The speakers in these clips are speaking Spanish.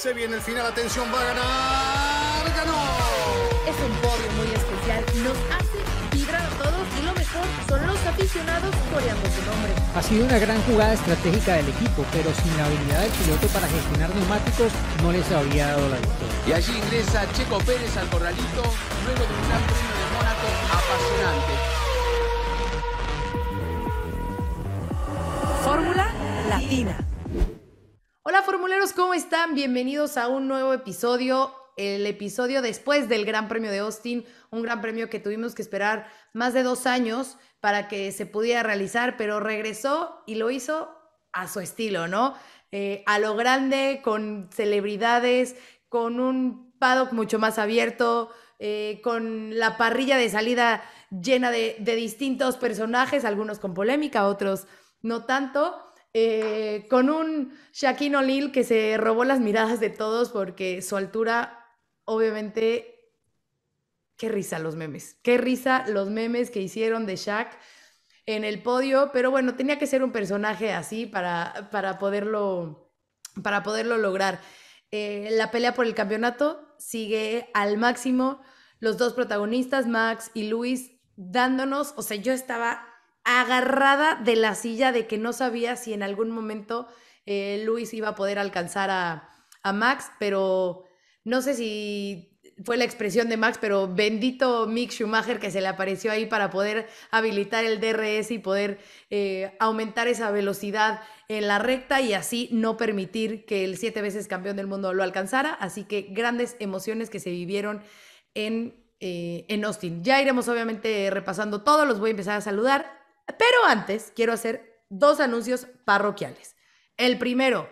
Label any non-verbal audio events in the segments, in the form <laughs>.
Se viene el final, atención, va a ganar. ¡Ganó! Es un podio muy especial, nos hace vibrar a todos y lo mejor son los aficionados coreando su nombre. Ha sido una gran jugada estratégica del equipo, pero sin la habilidad del piloto para gestionar neumáticos no les habría dado la victoria. Y allí ingresa Checo Pérez al corralito, luego de un gran de Mónaco apasionante. Fórmula Latina. Hola formuleros, ¿cómo están? Bienvenidos a un nuevo episodio, el episodio después del Gran Premio de Austin, un gran premio que tuvimos que esperar más de dos años para que se pudiera realizar, pero regresó y lo hizo a su estilo, ¿no? Eh, a lo grande, con celebridades, con un paddock mucho más abierto, eh, con la parrilla de salida llena de distintos personajes, algunos con polémica, otros no tanto eh, con un Shaquille O'Neal que se robó las miradas de todos porque su altura, obviamente, qué risa los memes, qué risa los memes que hicieron de Shaq en el podio, pero bueno, tenía que ser un personaje así para, para, poderlo, para poderlo lograr. Eh, la pelea por el campeonato sigue al máximo. Los dos protagonistas, Max y Luis, dándonos, o sea, yo estaba agarrada de la silla de que no sabía si en algún momento eh, Luis iba a poder alcanzar a, Max, pero no sé si fue la expresión de Max, pero bendito Mick Schumacher que se le apareció ahí para poder habilitar el DRS y poder eh, aumentar esa velocidad en la recta y así no permitir que el siete veces campeón del mundo lo alcanzara. Así que grandes emociones que se vivieron en, eh, en Austin. Ya iremos obviamente repasando todo, los voy a empezar a saludar. Pero antes quiero hacer dos anuncios parroquiales. El primero,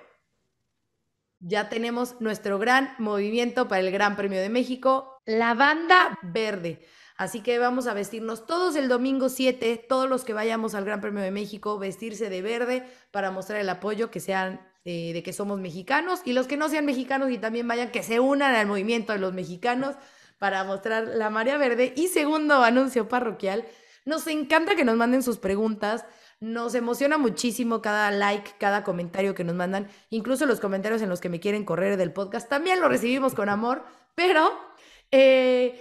ya tenemos nuestro gran movimiento para el Gran Premio de México, la banda verde. Así que vamos a vestirnos todos el domingo 7, todos los que vayamos al Gran Premio de México, vestirse de verde para mostrar el apoyo que sean eh, de que somos mexicanos y los que no sean mexicanos y también vayan, que se unan al movimiento de los mexicanos para mostrar la marea verde. Y segundo anuncio parroquial, nos encanta que nos manden sus preguntas. Nos emociona muchísimo cada like, cada comentario que nos mandan, incluso los comentarios en los que me quieren correr del podcast. También lo recibimos con amor, pero eh,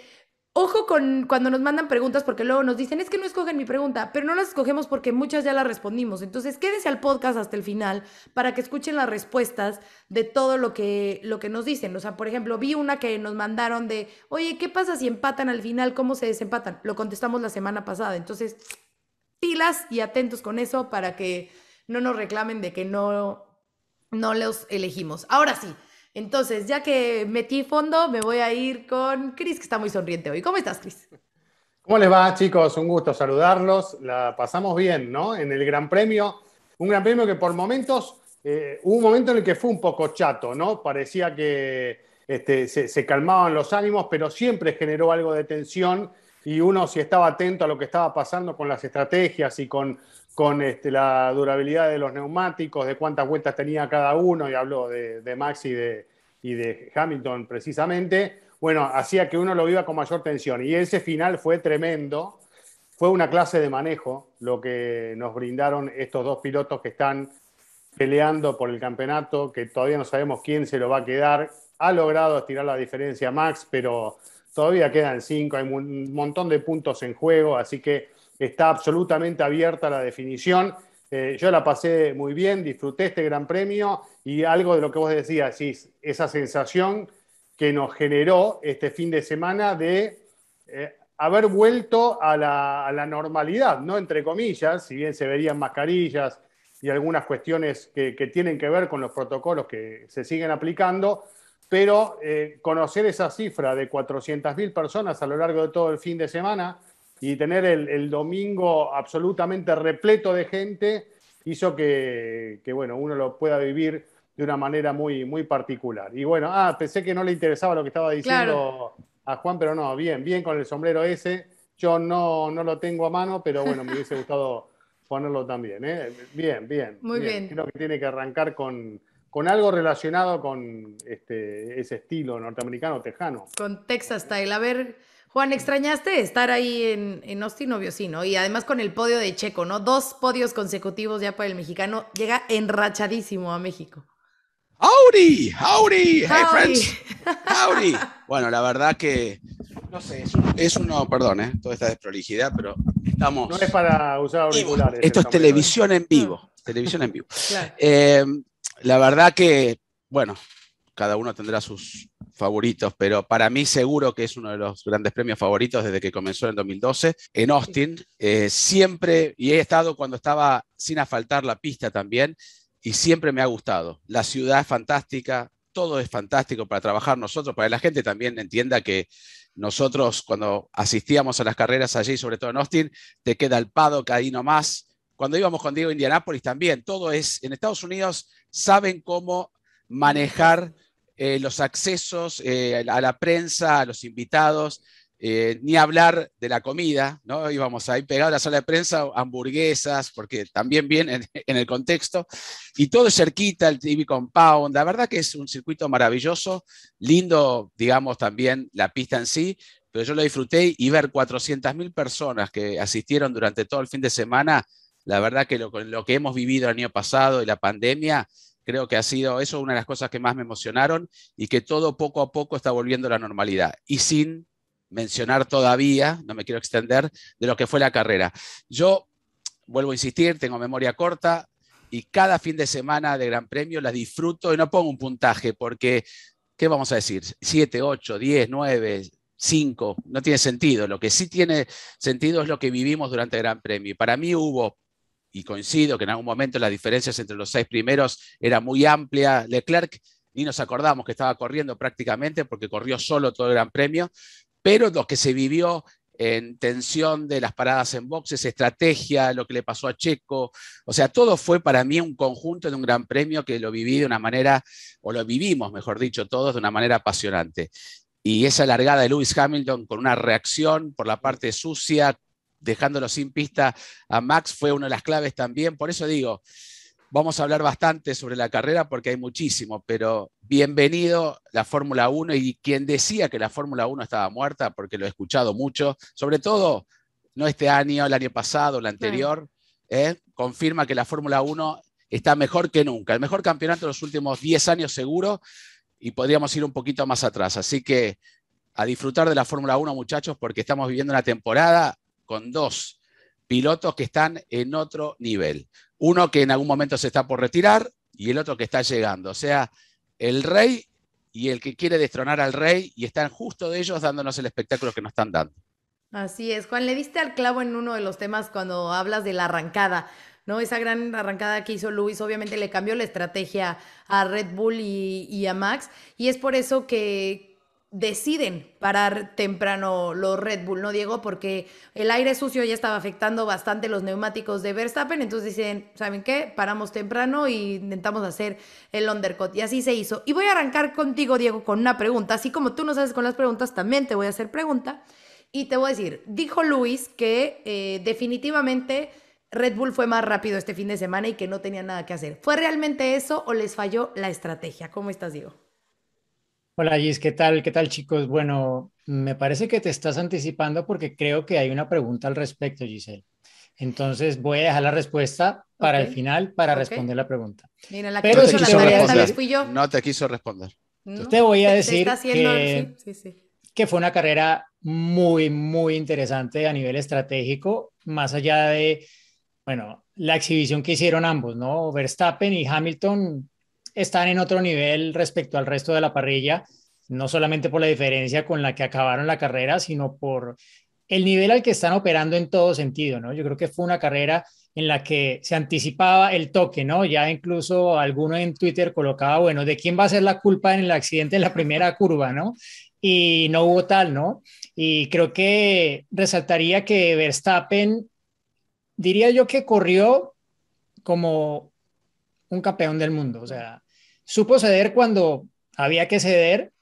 Ojo con cuando nos mandan preguntas porque luego nos dicen, es que no escogen mi pregunta, pero no las escogemos porque muchas ya las respondimos. Entonces, quédense al podcast hasta el final para que escuchen las respuestas de todo lo que, lo que nos dicen. O sea, por ejemplo, vi una que nos mandaron de, oye, ¿qué pasa si empatan al final? ¿Cómo se desempatan? Lo contestamos la semana pasada. Entonces, pilas y atentos con eso para que no nos reclamen de que no, no los elegimos. Ahora sí, entonces, ya que metí fondo, me voy a ir con Cris, que está muy sonriente hoy. ¿Cómo estás, Cris? ¿Cómo les va, chicos? Un gusto saludarlos. La pasamos bien, ¿no? En el Gran Premio, un Gran Premio que por momentos, eh, hubo un momento en el que fue un poco chato, ¿no? Parecía que este, se, se calmaban los ánimos, pero siempre generó algo de tensión y uno si estaba atento a lo que estaba pasando con las estrategias y con, con este, la durabilidad de los neumáticos, de cuántas vueltas tenía cada uno, y habló de, Max y de, y de Hamilton precisamente, bueno, hacía que uno lo viva con mayor tensión. Y ese final fue tremendo, fue una clase de manejo lo que nos brindaron estos dos pilotos que están peleando por el campeonato, que todavía no sabemos quién se lo va a quedar. Ha logrado estirar la diferencia Max, pero todavía quedan cinco, hay un montón de puntos en juego, así que está absolutamente abierta la definición. Eh, yo la pasé muy bien, disfruté este gran premio y algo de lo que vos decías, esa sensación que nos generó este fin de semana de eh, haber vuelto a la, a la, normalidad, ¿no? Entre comillas, si bien se verían mascarillas y algunas cuestiones que, que tienen que ver con los protocolos que se siguen aplicando, pero eh, conocer esa cifra de 400.000 personas a lo largo de todo el fin de semana, y tener el, domingo absolutamente repleto de gente hizo que, bueno, uno lo pueda vivir de una manera muy, muy particular. Y bueno, ah, pensé que no le interesaba lo que estaba diciendo a Juan, pero no, bien, bien con el sombrero ese. Yo no, no lo tengo a mano, pero bueno, me hubiese gustado <laughs> ponerlo también. ¿eh? Bien, bien. Muy bien. Creo que tiene que arrancar con, con algo relacionado con este, ese estilo norteamericano, tejano. Con Texas Style. A ver. Juan, extrañaste estar ahí en, en Austin, obvio sí, ¿no? Y además con el podio de Checo, ¿no? Dos podios consecutivos ya para el mexicano. Llega enrachadísimo a México. ¡Auri! ¡Auri! hey friends, howdy. <laughs> Bueno, la verdad que, no sé, es uno, perdón, ¿eh? toda esta desprolijidad, pero estamos... No es para usar auriculares. Esto es televisión en vivo, ah. televisión en vivo. <laughs> Eh, la verdad que, bueno, cada uno tendrá sus favoritos, pero para mí seguro que es uno de los grandes premios favoritos desde que comenzó en 2012, en Austin. Eh, siempre, y he estado cuando estaba sin asfaltar la pista también, y siempre me ha gustado. La ciudad es fantástica, todo es fantástico para trabajar nosotros, para que la gente también entienda que nosotros cuando asistíamos a las carreras allí, sobre todo en Austin, te queda el pado ahí nomás. Cuando íbamos con Diego a Indianápolis también, todo es, en Estados Unidos saben cómo manejar eh, los accesos eh, a la prensa, a los invitados, eh, ni hablar de la comida, ¿no? Íbamos ahí pegados a la sala de prensa, hamburguesas, porque también bien <laughs> en, el contexto, y todo cerquita, el TV Compound, la verdad que es un circuito maravilloso, lindo, digamos, también la pista en sí, pero yo lo disfruté y ver 400.000 personas que asistieron durante todo el fin de semana, la verdad que lo, lo que hemos vivido el año pasado y la pandemia, Creo que ha sido eso una de las cosas que más me emocionaron y que todo poco a poco está volviendo a la normalidad. Y sin mencionar todavía, no me quiero extender, de lo que fue la carrera. Yo vuelvo a insistir, tengo memoria corta y cada fin de semana de Gran Premio la disfruto y no pongo un puntaje porque, ¿qué vamos a decir? 7, 8, 10, 9, 5, no tiene sentido. Lo que sí tiene sentido es lo que vivimos durante el Gran Premio. Y para mí hubo y coincido que en algún momento las diferencias entre los seis primeros era muy amplia. Leclerc ni nos acordamos que estaba corriendo prácticamente porque corrió solo todo el Gran Premio, pero lo que se vivió en tensión de las paradas en boxes, estrategia, lo que le pasó a Checo, o sea, todo fue para mí un conjunto de un gran premio que lo viví de una manera, o lo vivimos, mejor dicho, todos de una manera apasionante. Y esa largada de Lewis Hamilton con una reacción por la parte sucia, dejándolo sin pista a Max fue una de las claves también. Por eso digo, vamos a hablar bastante sobre la carrera porque hay muchísimo, pero bienvenido la Fórmula 1 y quien decía que la Fórmula 1 estaba muerta, porque lo he escuchado mucho, sobre todo no este año, el año pasado, el anterior, ¿eh? confirma que la Fórmula 1 está mejor que nunca, el mejor campeonato de los últimos 10 años seguro y podríamos ir un poquito más atrás. Así que a disfrutar de la Fórmula 1, muchachos, porque estamos viviendo una temporada con dos pilotos que están en otro nivel. Uno que en algún momento se está por retirar y el otro que está llegando. O sea, el rey y el que quiere destronar al rey y están justo de ellos dándonos el espectáculo que nos están dando. Así es, Juan, le diste al clavo en uno de los temas cuando hablas de la arrancada, ¿no? Esa gran arrancada que hizo Luis obviamente le cambió la estrategia a Red Bull y, y a Max, y es por eso que, deciden parar temprano los Red Bull, ¿no, Diego? Porque el aire sucio ya estaba afectando bastante los neumáticos de Verstappen, entonces deciden, ¿saben qué? Paramos temprano y intentamos hacer el undercut. Y así se hizo. Y voy a arrancar contigo, Diego, con una pregunta. Así como tú nos haces con las preguntas, también te voy a hacer pregunta. Y te voy a decir, dijo Luis que eh, definitivamente Red Bull fue más rápido este fin de semana y que no tenía nada que hacer. ¿Fue realmente eso o les falló la estrategia? ¿Cómo estás, Diego? Hola Gis, ¿qué tal? ¿Qué tal chicos? Bueno, me parece que te estás anticipando porque creo que hay una pregunta al respecto, Giselle. Entonces voy a dejar la respuesta para el final para responder la pregunta. Mira, la Pero no te, quiso responder. yo. no te quiso responder. te voy a decir que, que fue una carrera muy, muy interesante a nivel estratégico, más allá de, bueno, la exhibición que hicieron ambos, ¿no? Verstappen y Hamilton están en otro nivel respecto al resto de la parrilla, no solamente por la diferencia con la que acabaron la carrera, sino por el nivel al que están operando en todo sentido, ¿no? Yo creo que fue una carrera en la que se anticipaba el toque, ¿no? Ya incluso alguno en Twitter colocaba, bueno, ¿de quién va a ser la culpa en el accidente en la primera curva, ¿no? Y no hubo tal, ¿no? Y creo que resaltaría que Verstappen, diría yo que corrió como un campeón del mundo, o sea, supo ceder cuando había que ceder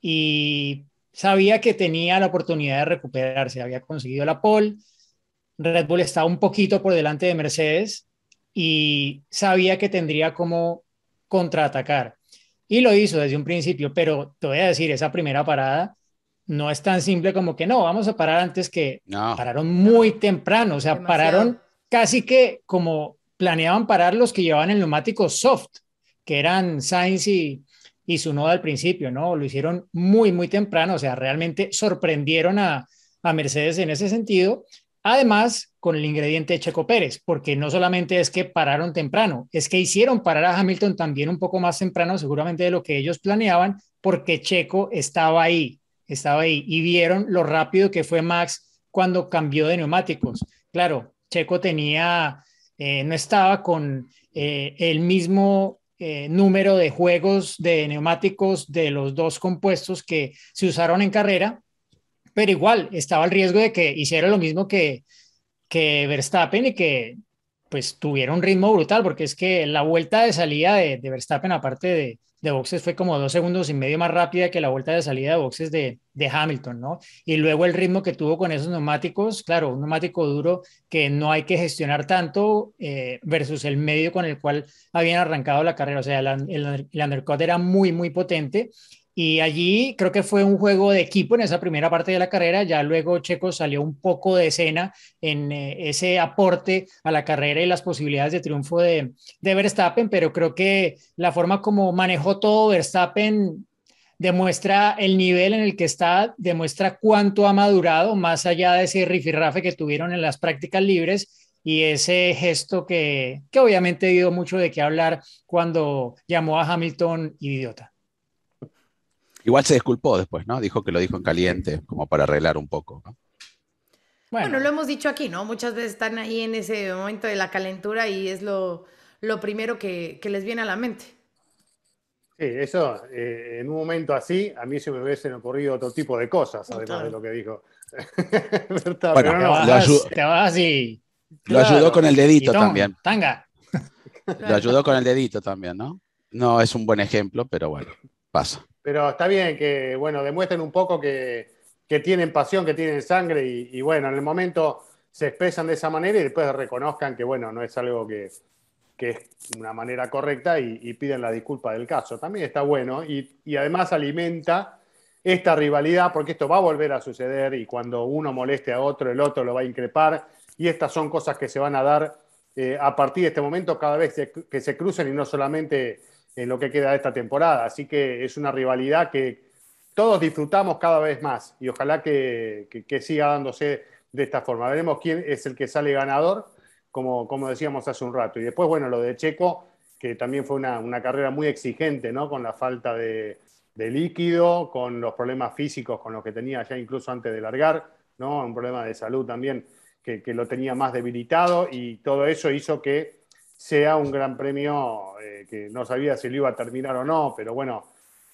y sabía que tenía la oportunidad de recuperarse. Había conseguido la pole, Red Bull estaba un poquito por delante de Mercedes y sabía que tendría como contraatacar. Y lo hizo desde un principio, pero te voy a decir, esa primera parada no es tan simple como que no, vamos a parar antes que no. pararon muy temprano, o sea, pararon casi que como planeaban parar los que llevaban el neumático soft que eran Sainz y, y su noda al principio, ¿no? Lo hicieron muy, muy temprano, o sea, realmente sorprendieron a, Mercedes en ese sentido. Además, con el ingrediente de Checo Pérez, porque no solamente es que pararon temprano, es que hicieron parar a Hamilton también un poco más temprano, seguramente de lo que ellos planeaban, porque Checo estaba ahí, estaba ahí, y vieron lo rápido que fue Max cuando cambió de neumáticos. Claro, Checo tenía, eh, no estaba con eh, el mismo eh, número de juegos de neumáticos de los dos compuestos que se usaron en carrera, pero igual estaba el riesgo de que hiciera lo mismo que, que Verstappen y que pues tuviera un ritmo brutal, porque es que la vuelta de salida de Verstappen, aparte de, de boxes fue como dos segundos y medio más rápida que la vuelta de salida de boxes de, de, Hamilton, ¿no? Y luego el ritmo que tuvo con esos neumáticos, claro, un neumático duro que no hay que gestionar tanto eh, versus el medio con el cual habían arrancado la carrera. O sea, el, el, el undercut era muy, muy potente y allí creo que fue un juego de equipo en esa primera parte de la carrera. Ya luego Checo salió un poco de escena en eh, ese aporte a la carrera y las posibilidades de triunfo de, de Verstappen, pero creo que la forma como manejó todo Verstappen demuestra el nivel en el que está, demuestra cuánto ha madurado, más allá de ese rifirrafe que tuvieron en las prácticas libres y ese gesto que, que obviamente dio mucho de qué hablar cuando llamó a Hamilton idiota. Igual se disculpó después, ¿no? Dijo que lo dijo en caliente, como para arreglar un poco, Bueno. lo hemos dicho aquí, ¿no? Muchas veces están ahí en ese momento de la calentura y es lo, primero que, les viene a la mente. Sí, eso, eh, en un momento así, a mí se me hubiesen ocurrido otro tipo de cosas, además de lo que dijo. <laughs> pero no, lo ayudó, te vas Lo ayudó con el dedito también. Tanga. Lo ayudó con el dedito también, ¿no? No es un buen ejemplo, pero bueno, pasa pero está bien que, bueno, demuestren un poco que, tienen pasión, que tienen sangre y, bueno, en el momento se expresan de esa manera y después reconozcan que, bueno, no es algo que, es una manera correcta y, piden la disculpa del caso. También está bueno y, además alimenta esta rivalidad porque esto va a volver a suceder y cuando uno moleste a otro, el otro lo va a increpar y estas son cosas que se van a dar eh, a partir de este momento cada vez que se crucen y no solamente en lo que queda de esta temporada. Así que es una rivalidad que todos disfrutamos cada vez más y ojalá que, siga dándose de esta forma. Veremos quién es el que sale ganador, como, como decíamos hace un rato. Y después, bueno, lo de Checo, que también fue una, carrera muy exigente, ¿no? Con la falta de, líquido, con los problemas físicos con los que tenía ya incluso antes de largar, ¿no? Un problema de salud también que, que lo tenía más debilitado y todo eso hizo que sea un gran premio eh, que no sabía si lo iba a terminar o no, pero bueno,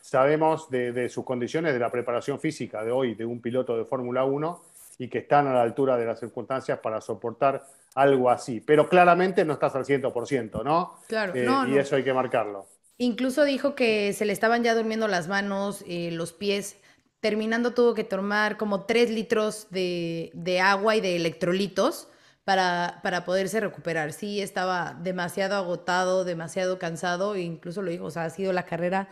sabemos de, sus condiciones, de la preparación física de hoy de un piloto de Fórmula 1 y que están a la altura de las circunstancias para soportar algo así. Pero claramente no estás al 100%, ¿no? Claro, eh, no, Y eso hay que marcarlo. Incluso dijo que se le estaban ya durmiendo las manos, eh, los pies. Terminando tuvo que tomar como 3 litros de agua y de electrolitos para, poderse recuperar. Sí, estaba demasiado agotado, demasiado cansado, e incluso lo dijo, o sea, ha sido la carrera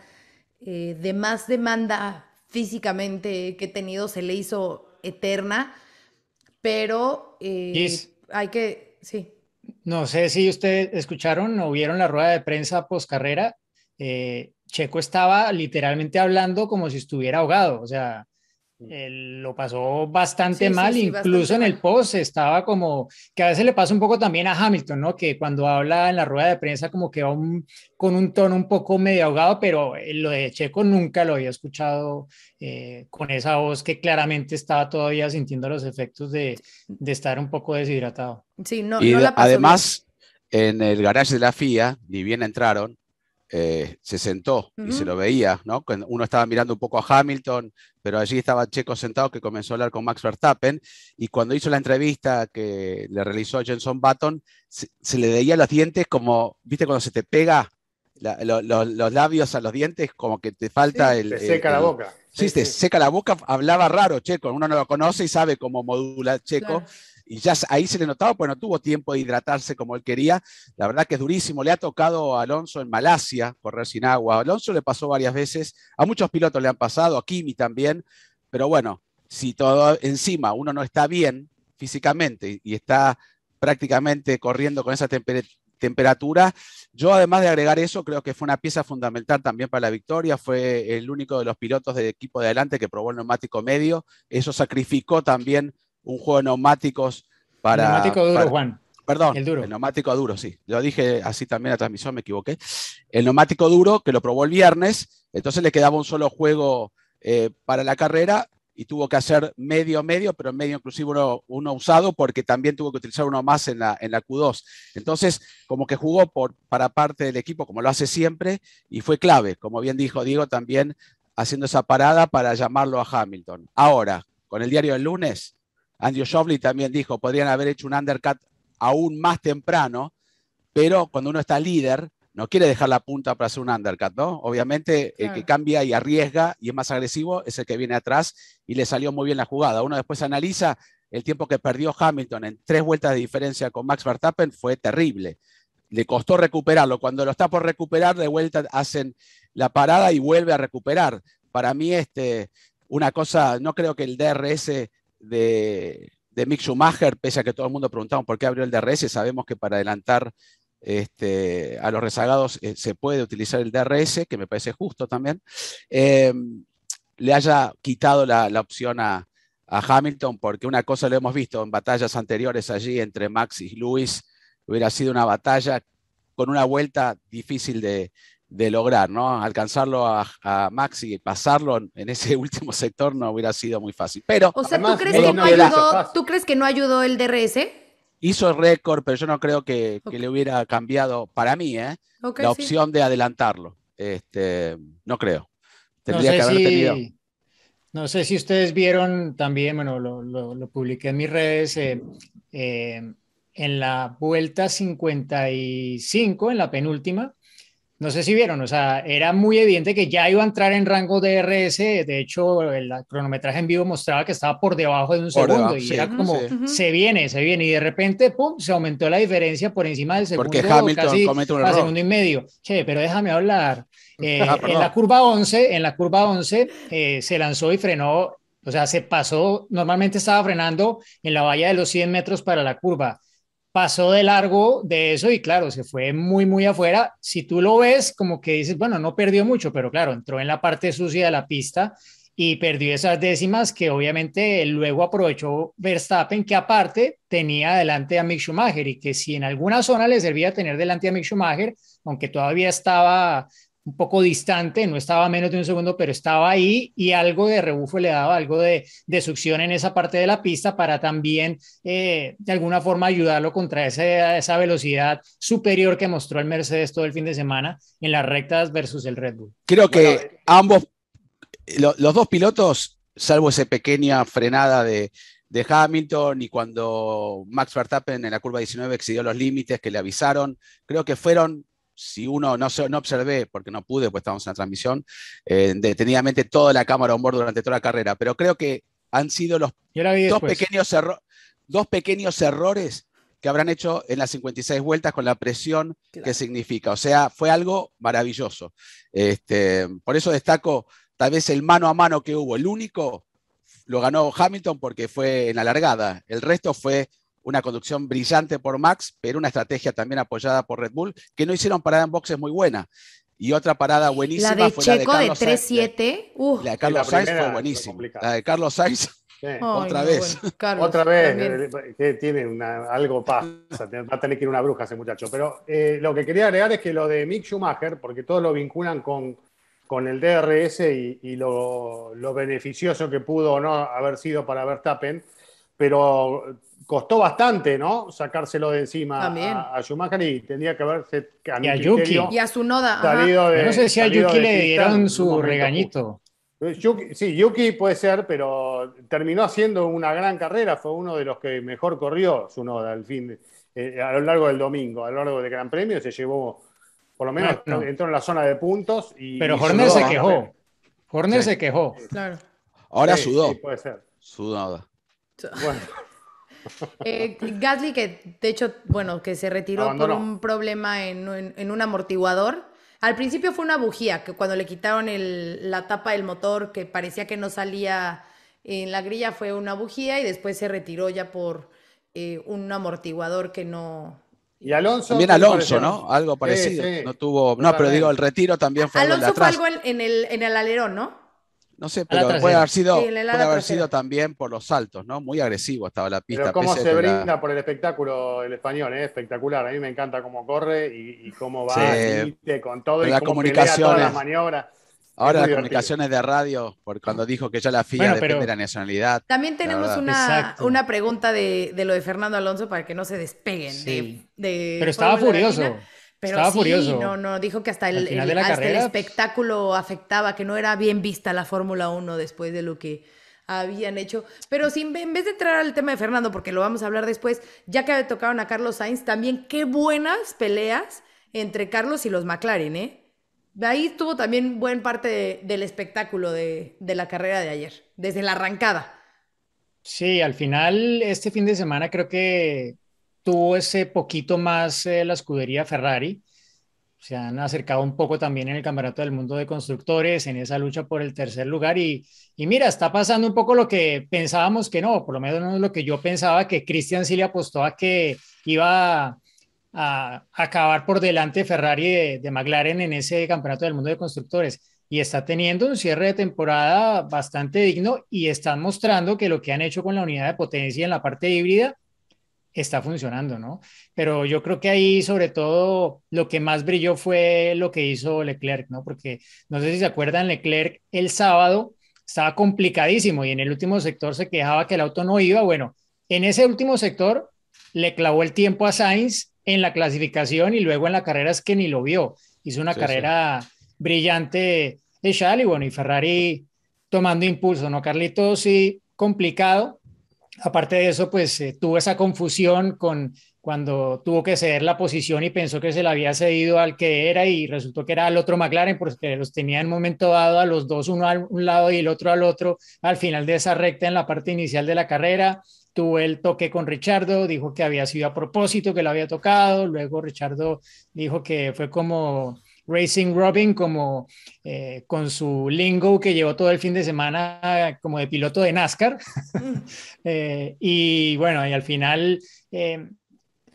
eh, de más demanda físicamente que he tenido, se le hizo eterna, pero eh, hay que, sí. No sé si ustedes escucharon o vieron la rueda de prensa post carrera. Eh, Checo estaba literalmente hablando como si estuviera ahogado, o sea, Mm. Eh, lo pasó bastante mal, incluso en el post estaba como, que a veces le pasa un poco también a Hamilton, ¿no? Que cuando habla en la rueda de prensa como que va con un tono un poco medio ahogado, pero eh, lo de Checo nunca lo había escuchado eh, con esa voz que claramente estaba todavía sintiendo los efectos de, de estar un poco deshidratado. Sí, no, además, en el garage de la FIA, ni bien entraron, eh, se sentó y se lo veía, ¿no? Uno estaba mirando un poco a Hamilton, pero allí estaba Checo sentado que comenzó a hablar con Max Verstappen y cuando hizo la entrevista que le realizó Jenson Button, se, le veía los dientes como, viste, cuando se te pega los labios a los dientes, como que te falta el... seca la boca. sí, seca la boca, hablaba raro Checo, uno no lo conoce y sabe cómo modula Checo y ya ahí se le notaba, pues no tuvo tiempo de hidratarse como él quería. La verdad que es durísimo. Le ha tocado a Alonso en Malasia correr sin agua. A Alonso le pasó varias veces, a muchos pilotos le han pasado, a Kimi también. Pero bueno, si todo encima uno no está bien físicamente y está prácticamente corriendo con esa temperatura, yo además de agregar eso, creo que fue una pieza fundamental también para la victoria, fue el único de los pilotos del equipo de adelante que probó el neumático medio, eso sacrificó también un juego de neumáticos para. El neumático duro, Juan. Perdón, el, duro. el neumático duro, sí. Lo dije así también a transmisión, me equivoqué. El neumático duro, que lo probó el viernes, entonces le quedaba un solo juego eh, para la carrera y tuvo que hacer medio, medio, pero medio inclusive uno, usado porque también tuvo que utilizar uno más en la, en la Q2. Entonces, como que jugó por, para parte del equipo, como lo hace siempre, y fue clave, como bien dijo Diego, también haciendo esa parada para llamarlo a Hamilton. Ahora, con el diario del lunes, Andrew Shovley también dijo, podrían haber hecho un undercut aún más temprano, pero cuando uno está líder, no quiere dejar la punta para hacer un undercut, ¿no? Obviamente el que cambia y arriesga y es más agresivo es el que viene atrás y le salió muy bien la jugada. Uno después analiza el tiempo que perdió Hamilton en tres vueltas de diferencia con Max Verstappen fue terrible. Le costó recuperarlo. Cuando lo está por recuperar, de vuelta hacen la parada y vuelve a recuperar. Para mí, este, una cosa, no creo que el DRS de, de Mick Schumacher, pese a que todo el mundo preguntaba por qué abrió el DRS, sabemos que para adelantar este, a los rezagados eh, se puede utilizar el DRS, que me parece justo también, eh, le haya quitado la, opción a, a, Hamilton, porque una cosa lo hemos visto en batallas anteriores allí entre Max y Lewis, hubiera sido una batalla con una vuelta difícil de, de lograr, ¿no? Alcanzarlo a, a Maxi y pasarlo en ese <laughs> último sector no hubiera sido muy fácil. Pero, o sea, ¿tú, crees que no ayudó, ¿tú crees que no ayudó el DRS? Hizo récord, pero yo no creo que, le hubiera cambiado, para mí, ¿eh? la opción de adelantarlo. Este, no creo. Tendría no sé que si, tenido. No sé si ustedes vieron también, bueno, lo, publiqué en mis redes, eh, eh, en la vuelta 55, en la penúltima, no sé si vieron, o sea, era muy evidente que ya iba a entrar en rango de RS. De hecho, el cronometraje en vivo mostraba que estaba por debajo de un segundo y era como se viene, se viene. Y de repente, pum, se aumentó la diferencia por encima del segundo. Porque casi un A segundo y medio. Che, pero déjame hablar. <laughs> Ah, eh, en la curva 11, en la curva 11, se lanzó y frenó o sea, se pasó, normalmente estaba frenando en la valla de los 100 metros para la curva, pasó de largo de eso y claro, se fue muy, muy afuera. Si tú lo ves, como que dices, bueno, no perdió mucho, pero claro, entró en la parte sucia de la pista y perdió esas décimas que obviamente luego aprovechó Verstappen, que aparte tenía delante a Mick Schumacher y que si en alguna zona le servía tener delante a Mick Schumacher, aunque todavía estaba un poco distante, no estaba menos de un segundo, pero estaba ahí y algo de rebufo le daba, algo de, de succión en esa parte de la pista para también eh, de alguna forma ayudarlo contra esa velocidad superior que mostró el Mercedes todo el fin de semana en las rectas versus el Red Bull. Creo que eh, ambos, los dos pilotos, salvo esa pequeña frenada de, de Hamilton y cuando Max Verstappen en la curva 19 excedió los límites que le avisaron, creo que fueron si uno no, no observé, porque no pude, pues estamos en la transmisión, eh, detenidamente toda la cámara on board durante toda la carrera, pero creo que han sido los dos pequeños, dos pequeños errores que habrán hecho en las 56 vueltas con la presión que significa. O sea, fue algo maravilloso. Este, por eso destaco tal vez el mano a mano que hubo. El único lo ganó Hamilton porque fue en la largada. El resto fue una conducción brillante por Max, pero una estrategia también apoyada por Red Bull, que no hicieron parada en boxes muy buena. Y otra parada buenísima la de Checo la de Carlos de 3-7. la de Carlos Sainz fue buenísima. La de Carlos Sainz. Otra, vez. Otra vez. Eh, tiene algo pasa, va a tener que ir una bruja ese muchacho. Pero eh, lo que quería agregar es que lo de Mick Schumacher, porque todos lo vinculan con, con el DRS y, lo, lo, beneficioso que pudo o no haber sido para Verstappen, pero costó bastante, ¿no? Sacárselo de encima a, Schumacher y tendría que haberse a y a Yuki. Y a su no sé si a Yuki le dieron su regañito. Eh, sí, Yuki puede ser, pero terminó haciendo una gran carrera, fue uno de los que mejor corrió su noda al fin, eh, a lo largo del domingo, a lo largo del Gran Premio, se llevó, por lo menos entró en la zona de puntos. pero Horner se quejó. Horner se quejó. Ahora sudó. Sí, puede ser. Sudada. Bueno. Eh, Gasly, que de hecho, bueno, que se retiró por un problema en, un amortiguador. Al principio fue una bujía, que cuando le quitaron la tapa del motor, que parecía que no salía en la grilla, fue una bujía y después se retiró ya por eh, un amortiguador que no, y Alonso. También Alonso, ¿no? Algo parecido. No tuvo. No, pero digo, el retiro también fue. de fue algo en, el, en el alerón, ¿no? No sé, pero puede haber sido, puede haber sido también por los saltos, ¿no? Muy agresivo estaba la pista. Pero cómo se brinda por el espectáculo el español, ¿eh? espectacular. A mí me encanta cómo corre y, cómo va con todo y la todas las maniobras. Ahora las comunicaciones de radio, por cuando dijo que ya la FIA de la nacionalidad. También tenemos una, pregunta de, lo de Fernando Alonso para que no se despeguen. De, pero estaba furioso. Pero Estaba furioso. no, no, dijo que hasta, el, pues. espectáculo afectaba, que no era bien vista la Fórmula 1 después de lo que habían hecho. Pero sin, en vez de entrar al tema de Fernando, porque lo vamos a hablar después, ya que tocaron a Carlos Sainz, también qué buenas peleas entre Carlos y los McLaren, ¿eh? Ahí estuvo también buena parte del espectáculo de la carrera de ayer, desde la arrancada. Sí, al final, este fin de semana creo que tuvo ese poquito más eh, la escudería Ferrari. Se han acercado un poco también en el Campeonato del Mundo de Constructores, en esa lucha por el tercer lugar. Y, mira, está pasando un poco lo que pensábamos que no, por lo menos no es lo que yo pensaba, que Cristian sí le apostó a que iba a, acabar por delante Ferrari de, McLaren en ese Campeonato del Mundo de Constructores. Y está teniendo un cierre de temporada bastante digno y están mostrando que lo que han hecho con la unidad de potencia en la parte híbrida está funcionando, ¿no? Pero yo creo que ahí sobre todo lo que más brilló fue lo que hizo Leclerc, ¿no? Porque no sé si se acuerdan, Leclerc el sábado estaba complicadísimo y en el último sector se quejaba que el auto no iba. Bueno, en ese último sector le clavó el tiempo a Sainz en la clasificación y luego en la carrera es que ni lo vio. Hizo una carrera brillante de Charles y bueno, y Ferrari tomando impulso, ¿no? Carlitos sí, complicado, aparte de eso, pues eh, tuvo esa confusión con cuando tuvo que ceder la posición y pensó que se la había cedido al que era y resultó que era al otro McLaren porque los tenía en un momento dado a los dos, uno a un lado y el otro al otro, al final de esa recta en la parte inicial de la carrera. Tuvo el toque con Richardo, dijo que había sido a propósito, que lo había tocado, luego Richardo dijo que fue como Racing Robin como eh, con su lingo que llevó todo el fin de semana como de piloto de NASCAR. Mm. <laughs> Eh, y bueno, y al final eh,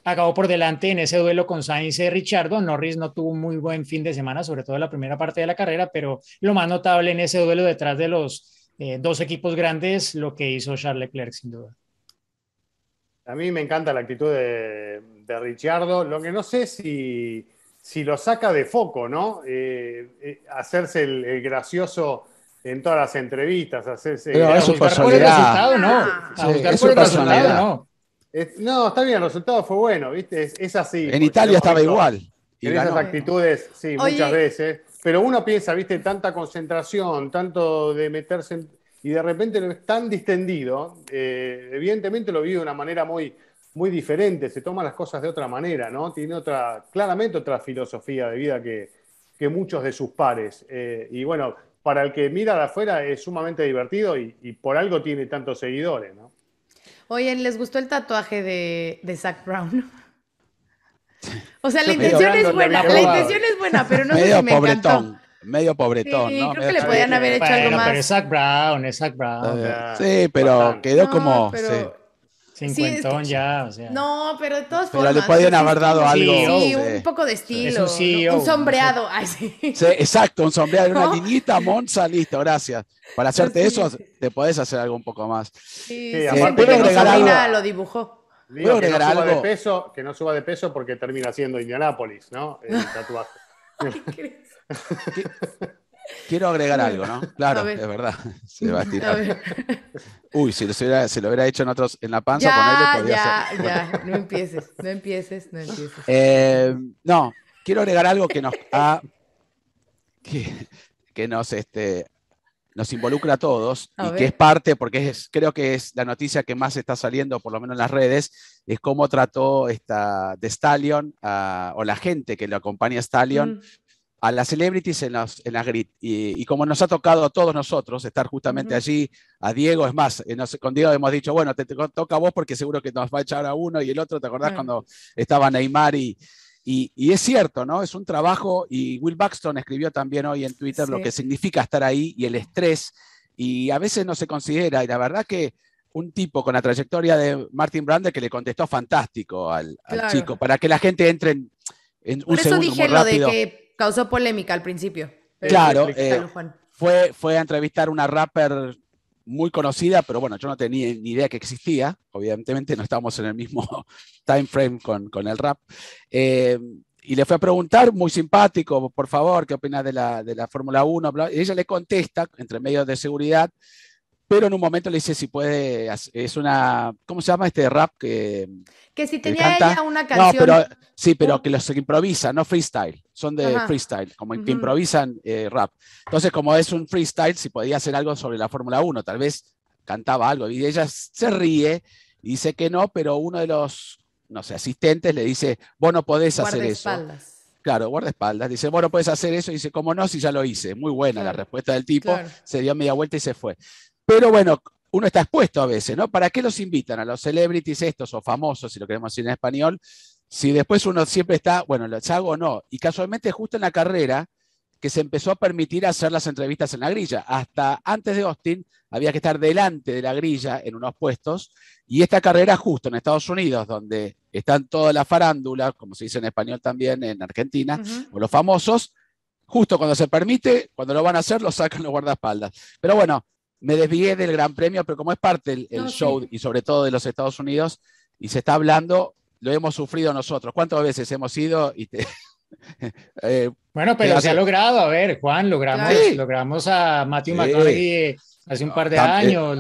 acabó por delante en ese duelo con Sainz y Richardo. Norris no tuvo un muy buen fin de semana, sobre todo la primera parte de la carrera, pero lo más notable en ese duelo detrás de los dos equipos grandes, lo que hizo Charles Leclerc sin duda. A mí me encanta la actitud de, de Richardo. Lo que no sé si si lo saca de foco, ¿no? Eh, eh, hacerse el, gracioso en todas las entrevistas, hacerse... Pero es su no. Ah. no. está bien, el resultado fue bueno, ¿viste? Es, así. En Italia estaba igual. Y en esas actitudes, sí, muchas veces. Pero uno piensa, ¿viste? Tanta concentración, tanto de meterse y de repente es tan distendido. Eh, evidentemente lo vive de una manera muy, muy diferente, se toma las cosas de otra manera, ¿no? Tiene otra, claramente otra filosofía de vida que, que muchos de sus pares. Eh, y bueno, para el que mira de afuera es sumamente divertido y, por algo tiene tantos seguidores, ¿no? Oye, ¿les gustó el tatuaje de, de Zach Brown? <laughs> O sea, la intención es buena, la intención es buena, pero no me encantó medio pobretón, Creo que le podían haber hecho algo más. Pero Zach Brown, Zach Brown. Eh, sí, pero quedó como. Cincuentón ya, No, pero todos Pero le podrían haber dado algo. Sí, un poco de estilo. un, sombreado. exacto, un sombreado, una <laughs> niñita, Monza, listo, gracias. Para hacerte eso, te podés hacer algo un poco más. Sí, sí aparte lo dibujó. que, no suba De peso, que no suba de peso porque termina siendo Indianápolis, ¿no? El tatuaje. <laughs> Quiero agregar algo, ¿no? Claro, es verdad. <laughs> Se Uy, si lo hubiera, se lo hubiera hecho en otros, en la panza, ya, ponerle ya, ser. Ya, <laughs> no empieces, no empieces, no empieces. Em, no, quiero agregar algo que nos que, nos este nos involucra a todos y que es parte, porque es, creo que es la noticia que más está saliendo, por lo menos en las redes, es cómo trató esta de Stallion o la gente que le acompaña a Stallion a las celebrities en, la en las Y, como nos ha tocado a todos nosotros estar justamente allí, a Diego, es más, eh, con Diego hemos dicho, bueno, te, toca a vos porque seguro que nos va a echar a uno y el otro, ¿te acordás mm. cuando estaba Neymar y, y, es cierto, ¿no? Es un trabajo y Will Buxton escribió también hoy en Twitter lo que significa estar ahí y el estrés y a veces no se considera y la verdad que un tipo con la trayectoria de Martin Brander que le contestó fantástico al, chico para que la gente entre en, un Por eso dije Lo de que causó polémica al principio. Eh, claro, eh, fue, fue a entrevistar una rapper muy conocida, pero bueno, yo no tenía ni idea que existía, obviamente no estábamos en el mismo <laughs> time frame con, el rap. Eh, y le fue a preguntar, muy simpático, por favor, ¿qué opinas de la, de la Fórmula 1? Y ella le contesta, entre medios de seguridad, pero en un momento le dice si puede, es una, ¿cómo se llama este rap que... Que si tenía ella una canción... No, pero, sí, pero que los que improvisa, no freestyle, son de freestyle, como que improvisan eh, rap. Entonces, como es un freestyle, si podía hacer algo sobre la Fórmula 1, tal vez cantaba algo, y ella se ríe y dice que no, pero uno de los, no sé, asistentes le dice, vos no podés hacer eso. Claro, espaldas, Dice, bueno, puedes hacer eso. Y dice, ¿cómo no? Si ya lo hice. Muy buena la respuesta del tipo. Se dio media vuelta y se fue. Pero bueno, uno está expuesto a veces, ¿no? ¿Para qué los invitan a los celebrities estos o famosos, si lo queremos decir en español? Si después uno siempre está, bueno, ¿lo hago o no? Y casualmente justo en la carrera que se empezó a permitir hacer las entrevistas en la grilla. Hasta antes de Austin había que estar delante de la grilla en unos puestos y esta carrera justo en Estados Unidos, donde están todas las farándulas, como se dice en español también en Argentina, o los famosos, justo cuando se permite, cuando lo van a hacer, lo sacan los guardaespaldas. Pero bueno, me desvié del Gran Premio, pero como es parte del show y sobre todo de los Estados Unidos y se está hablando, lo hemos sufrido nosotros. ¿Cuántas veces hemos ido y <laughs> eh, bueno, pero se ha logrado, a ver, Juan, logramos, logramos a Matthew eh, Hace un par de eh, años,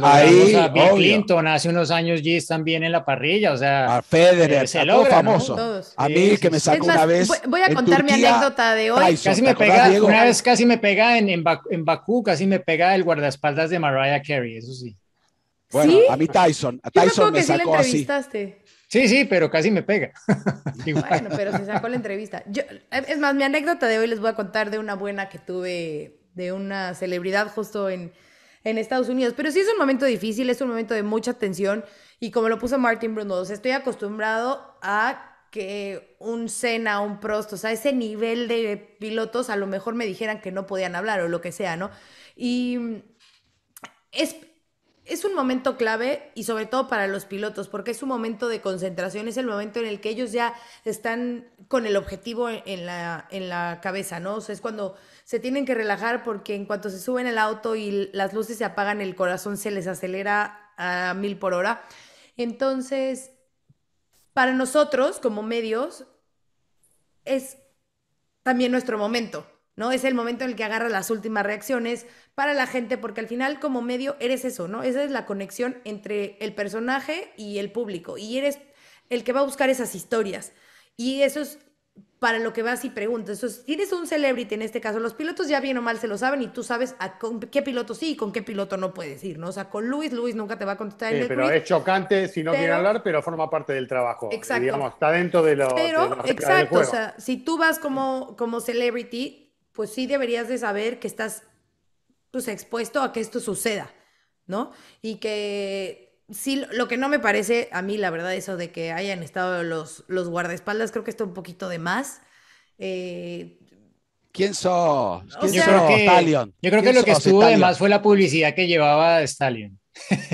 Bill Clinton, hace unos años Gis también en la parrilla, o sea. A Federer, eh, a famoso. A mí que me sacó una vez. Voy a contar mi anécdota de hoy. casi me pega, una vez casi me pega en, en, Bakú, casi me pega el guardaespaldas de Mariah Carey, eso sí. Bueno, a mí Tyson, Tyson me, sí Sí, sí, pero casi me pega. <laughs> bueno, pero se sacó la entrevista. Eh, es más, mi anécdota de hoy les voy a contar de una buena que tuve de una celebridad justo en en Estados Unidos. Pero sí es un momento difícil, es un momento de mucha tensión y como lo puso Martin Bruno, estoy acostumbrado a que un Cena, un Prost, o sea, ese nivel de pilotos a lo mejor me dijeran que no podían hablar o lo que sea, ¿no? Y es, un momento clave y sobre todo para los pilotos, porque es un momento de concentración, es el momento en el que ellos ya están con el objetivo en la, en la cabeza, ¿no? O sea, es cuando se tienen que relajar porque en cuanto se suben el auto y las luces se apagan, el corazón se les acelera a mil por hora. Entonces, para nosotros como medios, es también nuestro momento, ¿no? Es el momento en el que agarra las últimas reacciones para la gente, porque al final como medio eres eso, ¿no? Esa es la conexión entre el personaje y el público, y eres el que va a buscar esas historias. Y eso es para lo que vas y preguntas. Entonces, tienes un celebrity, en este caso, los pilotos ya bien o mal se lo saben y tú sabes a con qué piloto sí y con qué piloto no puedes ir, ¿no? O sea, con Luis, Luis nunca te va a contestar. pero es chocante si no quiere hablar, pero forma parte del trabajo. Exacto. Digamos, está dentro de lo. Pero, exacto, o sea, si tú vas como, como celebrity, pues sí deberías de saber que estás pues, expuesto a que esto suceda, ¿no? Y que sí, lo que no me parece a mí, la verdad, eso de que hayan estado los, guardaespaldas, creo que está un poquito de más. Eh, ¿Quién sos? yo, Creo que, lo que estuvo de más fue la publicidad que llevaba Stallion.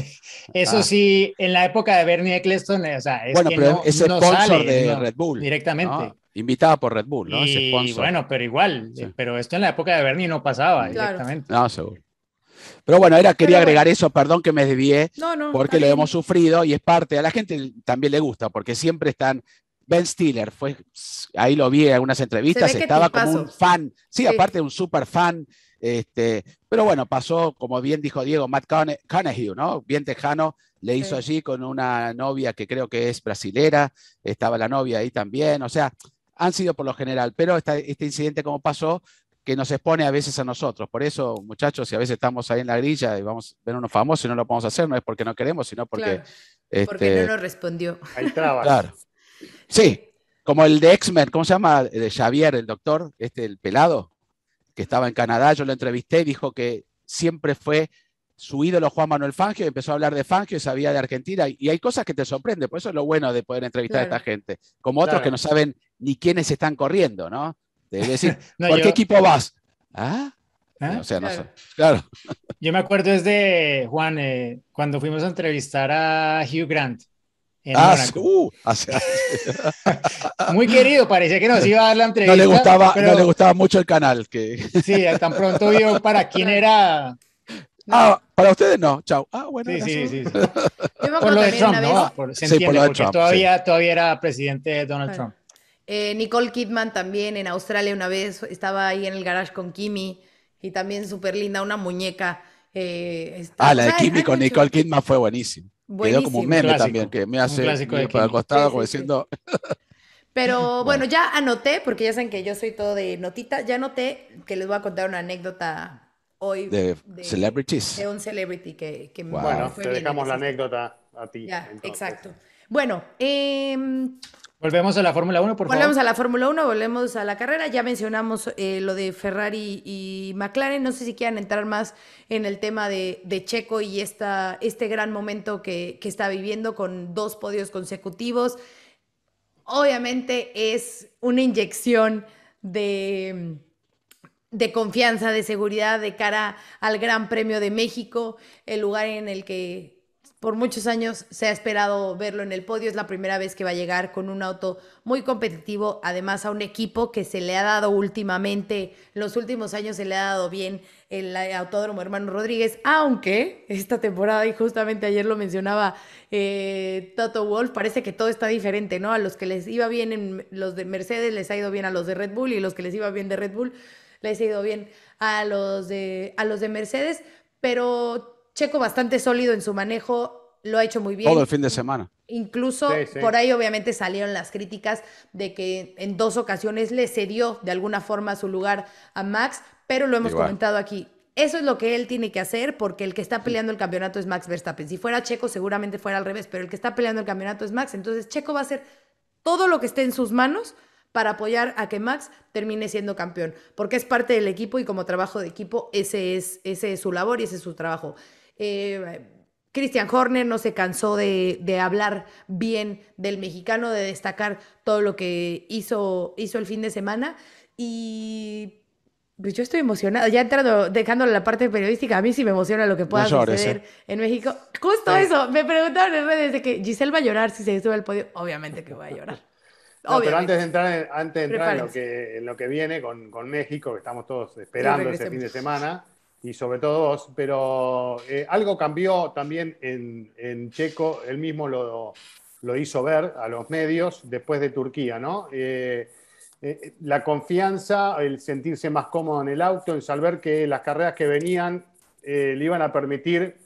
<laughs> Eso ah. sí, en la época de Bernie Eccleston, eh, o sea, es bueno, sponsor de Red Bull. Directamente. Invitado Invitada por Red Bull, ¿no? Y, bueno, pero igual, pero esto en la época de Bernie no pasaba directamente. No, ah, seguro. Pero bueno, era, quería agregar eso, perdón que me desvié, porque lo hemos sufrido y es parte, a la gente también le gusta, porque siempre están, Ben Stiller, fue, ahí lo vi en algunas entrevistas, estaba como un fan, sí, aparte un super fan, este, pero bueno, pasó, como bien dijo Diego, Matt Carnegie, ¿no? Bien tejano, le hizo allí con una novia que creo que es brasilera, estaba la novia ahí también, o sea, han sido por lo general, pero este incidente como pasó, que nos expone a veces a nosotros. Por eso, muchachos, si a veces estamos ahí en la grilla y vamos a ver unos famosos y no lo podemos hacer, no es porque no queremos, sino porque... porque este, no nos respondió. Hay trabas. Claro. Sí, como el de X-Men, ¿cómo se llama? De Xavier, el doctor, este, el pelado, que estaba en Canadá, yo lo entrevisté, dijo que siempre fue su ídolo Juan Manuel Fangio, empezó a hablar de Fangio y sabía de Argentina. Y hay cosas que te sorprenden, por eso es lo bueno de poder entrevistar a esta gente, como otros que no saben ni quiénes están corriendo, ¿no? Debe decir, <laughs> ¿por qué equipo vas? ¿Ah? ¿Ah? o sea, no Sé. claro. Yo me acuerdo desde Juan, eh, cuando fuimos a entrevistar a Hugh Grant. En ah, uh, ah <laughs> Muy querido, parecía que nos iba a dar la entrevista. No le gustaba, no le gustaba mucho el canal. <laughs> sí, tan pronto vio para quién era. Ah, para ustedes no, chao. Ah, bueno. Sí, sí, sí, por lo de Trump, ¿no? se entiende, porque todavía, todavía era presidente Donald Trump. Eh, Nicole Kidman también en Australia una vez estaba ahí en el garage con Kimi y también súper linda, una muñeca. Eh, ah, la de <laughs> Kimi con Nicole Kidman fue buenísimo. Quedó como un meme también, que me hace para el costado como diciendo... <laughs> Pero bueno, ya anoté, porque ya saben que yo soy todo de notita, ya anoté que les voy a contar una anécdota hoy de, celebrities. De un celebrity que, que bueno, te dejamos la anécdota a ti. Ya, exacto. Bueno, eh, Volvemos a la Fórmula 1, por favor. Volvemos a la Fórmula 1, volvemos a la carrera. Ya mencionamos eh, lo de Ferrari y McLaren. No sé si quieran entrar más en el tema de, Checo y esta, este gran momento que, está viviendo con dos podios consecutivos. Obviamente es una inyección de de confianza, de seguridad de cara al Gran Premio de México, el lugar en el que por muchos años se ha esperado verlo en el podio, es la primera vez que va a llegar con un auto muy competitivo, además a un equipo que se le ha dado últimamente, los últimos años se le ha dado bien el Autódromo Hermano Rodríguez, aunque esta temporada, y justamente ayer lo mencionaba eh, Toto Wolf, parece que todo está diferente, ¿no? A los que les iba bien en los de Mercedes, les ha ido bien a los de Red Bull y los que les iba bien de Red Bull, les ha ido bien a los de, a los de Mercedes, pero Checo bastante sólido en su manejo, lo ha hecho muy bien. Todo el fin de semana. Incluso por ahí obviamente salieron las críticas de que en dos ocasiones le cedió de alguna forma su lugar a Max, pero lo hemos comentado aquí. Eso es lo que él tiene que hacer porque el que está peleando el campeonato es Max Verstappen. Si fuera Checo seguramente fuera al revés, pero el que está peleando el campeonato es Max. Entonces Checo va a hacer todo lo que esté en sus manos para apoyar a que Max termine siendo campeón, porque es parte del equipo y como trabajo de equipo ese es, ese es su labor y ese es su trabajo. Eh, Christian Horner no se cansó de, hablar bien del mexicano, de destacar todo lo que hizo, hizo el fin de semana. Y pues, yo estoy emocionada, ya entrando, dejando la parte periodística, a mí sí me emociona lo que pueda suceder en México. Justo eso, me preguntaron en redes que Giselle va a llorar si se sube al podio. Obviamente que va a llorar. <laughs> No, pero antes de entrar, en, antes entrar lo, que, viene con, con México, que estamos todos esperando este fin de semana, y sobre todo pero eh, algo cambió también en, Checo, él mismo lo, hizo ver a los medios después de Turquía, ¿no? Eh, eh, la confianza, el sentirse más cómodo en el auto, en saber que las carreras que venían le iban a permitir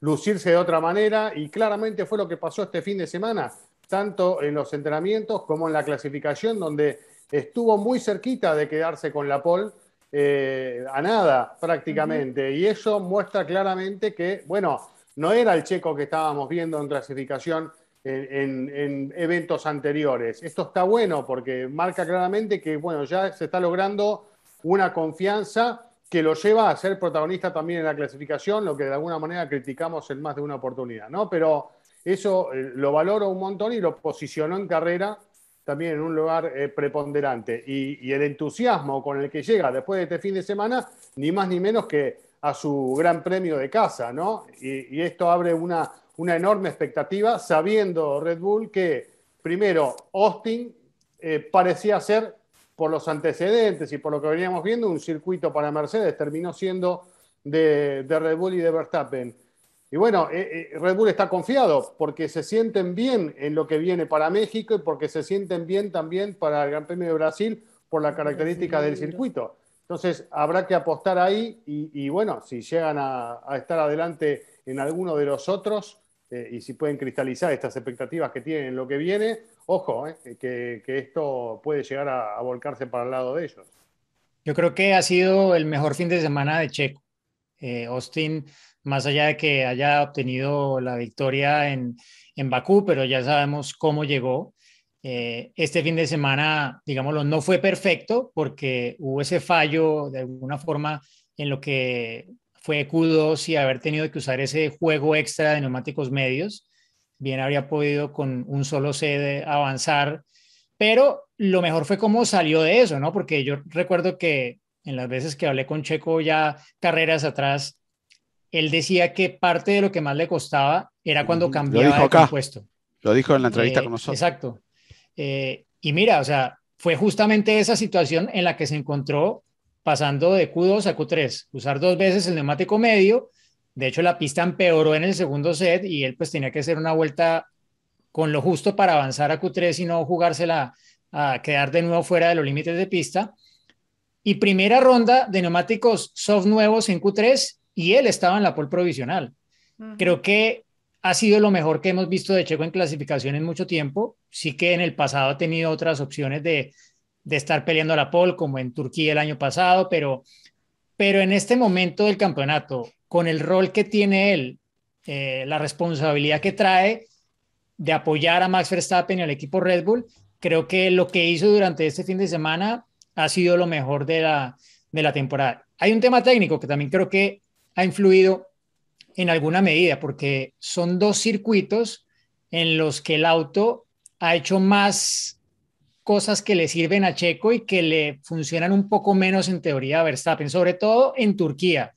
lucirse de otra manera y claramente fue lo que pasó este fin de semana, tanto en los entrenamientos como en la clasificación, donde estuvo muy cerquita de quedarse con la pole eh, a nada prácticamente. Y eso muestra claramente que, bueno, no era el checo que estábamos viendo en clasificación en, eventos anteriores. Esto está bueno porque marca claramente que, bueno, ya se está logrando una confianza que lo lleva a ser protagonista también en la clasificación, lo que de alguna manera criticamos en más de una oportunidad, ¿no? Pero eso eh, lo valoro un montón y lo posicionó en carrera también en un lugar eh, preponderante. Y, el entusiasmo con el que llega después de este fin de semana, ni más ni menos que a su gran premio de casa, ¿no? Y, esto abre una, una, enorme expectativa, sabiendo Red Bull que, primero, Austin eh, parecía ser, por los antecedentes y por lo que veníamos viendo, un circuito para Mercedes, terminó siendo de Red Bull y de Verstappen. Y bueno, eh, eh, Red Bull está confiado porque se sienten bien en lo que viene para México y porque se sienten bien también para el Gran Premio de Brasil por la característica del circuito. Entonces, habrá que apostar ahí y, bueno, si llegan a, estar adelante en alguno de los otros eh, y si pueden cristalizar estas expectativas que tienen en lo que viene, ojo, que, esto puede llegar a, volcarse para el lado de ellos. Yo creo que ha sido el mejor fin de semana de Checo. Austin más allá de que haya obtenido la victoria en, en Bakú, pero ya sabemos cómo llegó. Eh, este fin de semana, digámoslo, no fue perfecto porque hubo ese fallo de alguna forma en lo que fue Q2 y haber tenido que usar ese juego extra de neumáticos medios. Bien habría podido con un solo sede avanzar, pero lo mejor fue cómo salió de eso, ¿no? Porque yo recuerdo que en las veces que hablé con Checo ya carreras atrás, él decía que parte de lo que más le costaba era cuando cambiaba de puesto. Lo dijo en la entrevista eh, con nosotros. Exacto. Eh, y mira, o sea, fue justamente esa situación en la que se encontró pasando de Q2 a Q3, usar dos veces el neumático medio. De hecho, la pista empeoró en el segundo set y él pues tenía que hacer una vuelta con lo justo para avanzar a Q3 y no jugársela a quedar de nuevo fuera de los límites de pista. Y primera ronda de neumáticos soft nuevos en Q3 y él estaba en la pole provisional. Creo que ha sido lo mejor que hemos visto de Checo en clasificación en mucho tiempo. Sí que en el pasado ha tenido otras opciones de, estar peleando a la pole, como en Turquía el año pasado, pero, pero en este momento del campeonato, con el rol que tiene él, eh, la responsabilidad que trae de apoyar a Max Verstappen y al equipo Red Bull, creo que lo que hizo durante este fin de semana ha sido lo mejor de la, de la temporada. Hay un tema técnico que también creo que ha influido en alguna medida, porque son dos circuitos en los que el auto ha hecho más cosas que le sirven a Checo y que le funcionan un poco menos en teoría a Verstappen, sobre todo en Turquía,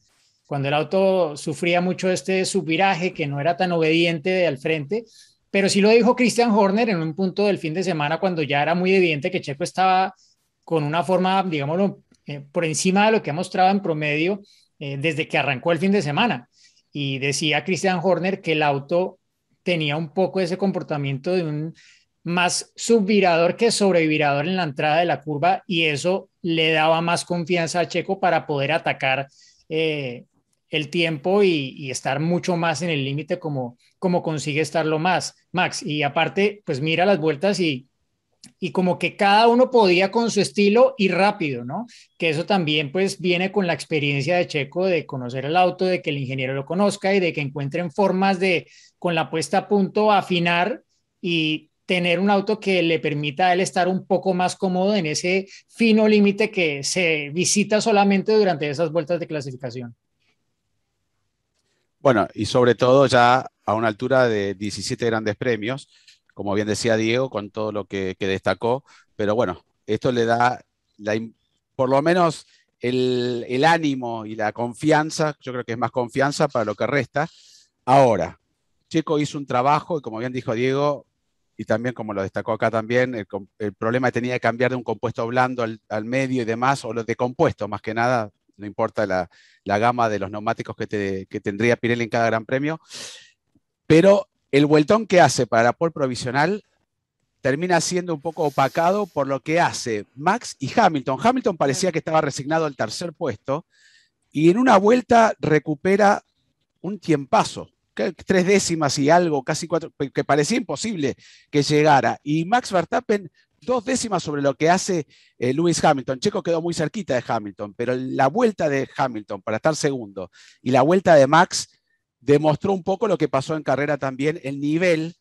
cuando el auto sufría mucho este subviraje que no era tan obediente de al frente, pero sí lo dijo Christian Horner en un punto del fin de semana cuando ya era muy evidente que Checo estaba con una forma, digámoslo, eh, por encima de lo que ha mostrado en promedio eh, desde que arrancó el fin de semana. Y decía Christian Horner que el auto tenía un poco ese comportamiento de un más subvirador que sobrevirador en la entrada de la curva y eso le daba más confianza a Checo para poder atacar eh, el tiempo y, y, estar mucho más en el límite como, como consigue estarlo más, Max. Y aparte, pues mira las vueltas y y como que cada uno podía con su estilo y rápido, ¿no? Que eso también pues viene con la experiencia de Checo de conocer el auto, de que el ingeniero lo conozca y de que encuentren formas de con la puesta a punto afinar y tener un auto que le permita a él estar un poco más cómodo en ese fino límite que se visita solamente durante esas vueltas de clasificación. Bueno, y sobre todo ya a una altura de 17 grandes premios, como bien decía Diego, con todo lo que, destacó. Pero bueno, esto le da por lo menos el, ánimo y la confianza, yo creo que es más confianza para lo que resta. Ahora, Checo hizo un trabajo y como bien dijo Diego, y también como lo destacó acá también, el, problema tenía que cambiar de un compuesto blando al, medio y demás, o los de compuesto más que nada, no importa la, gama de los neumáticos que, que tendría Pirelli en cada gran premio, pero el vueltón que hace para la provisional termina siendo un poco opacado por lo que hace Max y Hamilton. Hamilton parecía que estaba resignado al tercer puesto y en una vuelta recupera un tiempazo, tres décimas y algo, casi cuatro, que parecía imposible que llegara. Y Max Verstappen dos décimas sobre lo que hace eh, Lewis Hamilton. Checo quedó muy cerquita de Hamilton, pero la vuelta de Hamilton para estar segundo y la vuelta de Max demostró un poco lo que pasó en carrera también, el nivel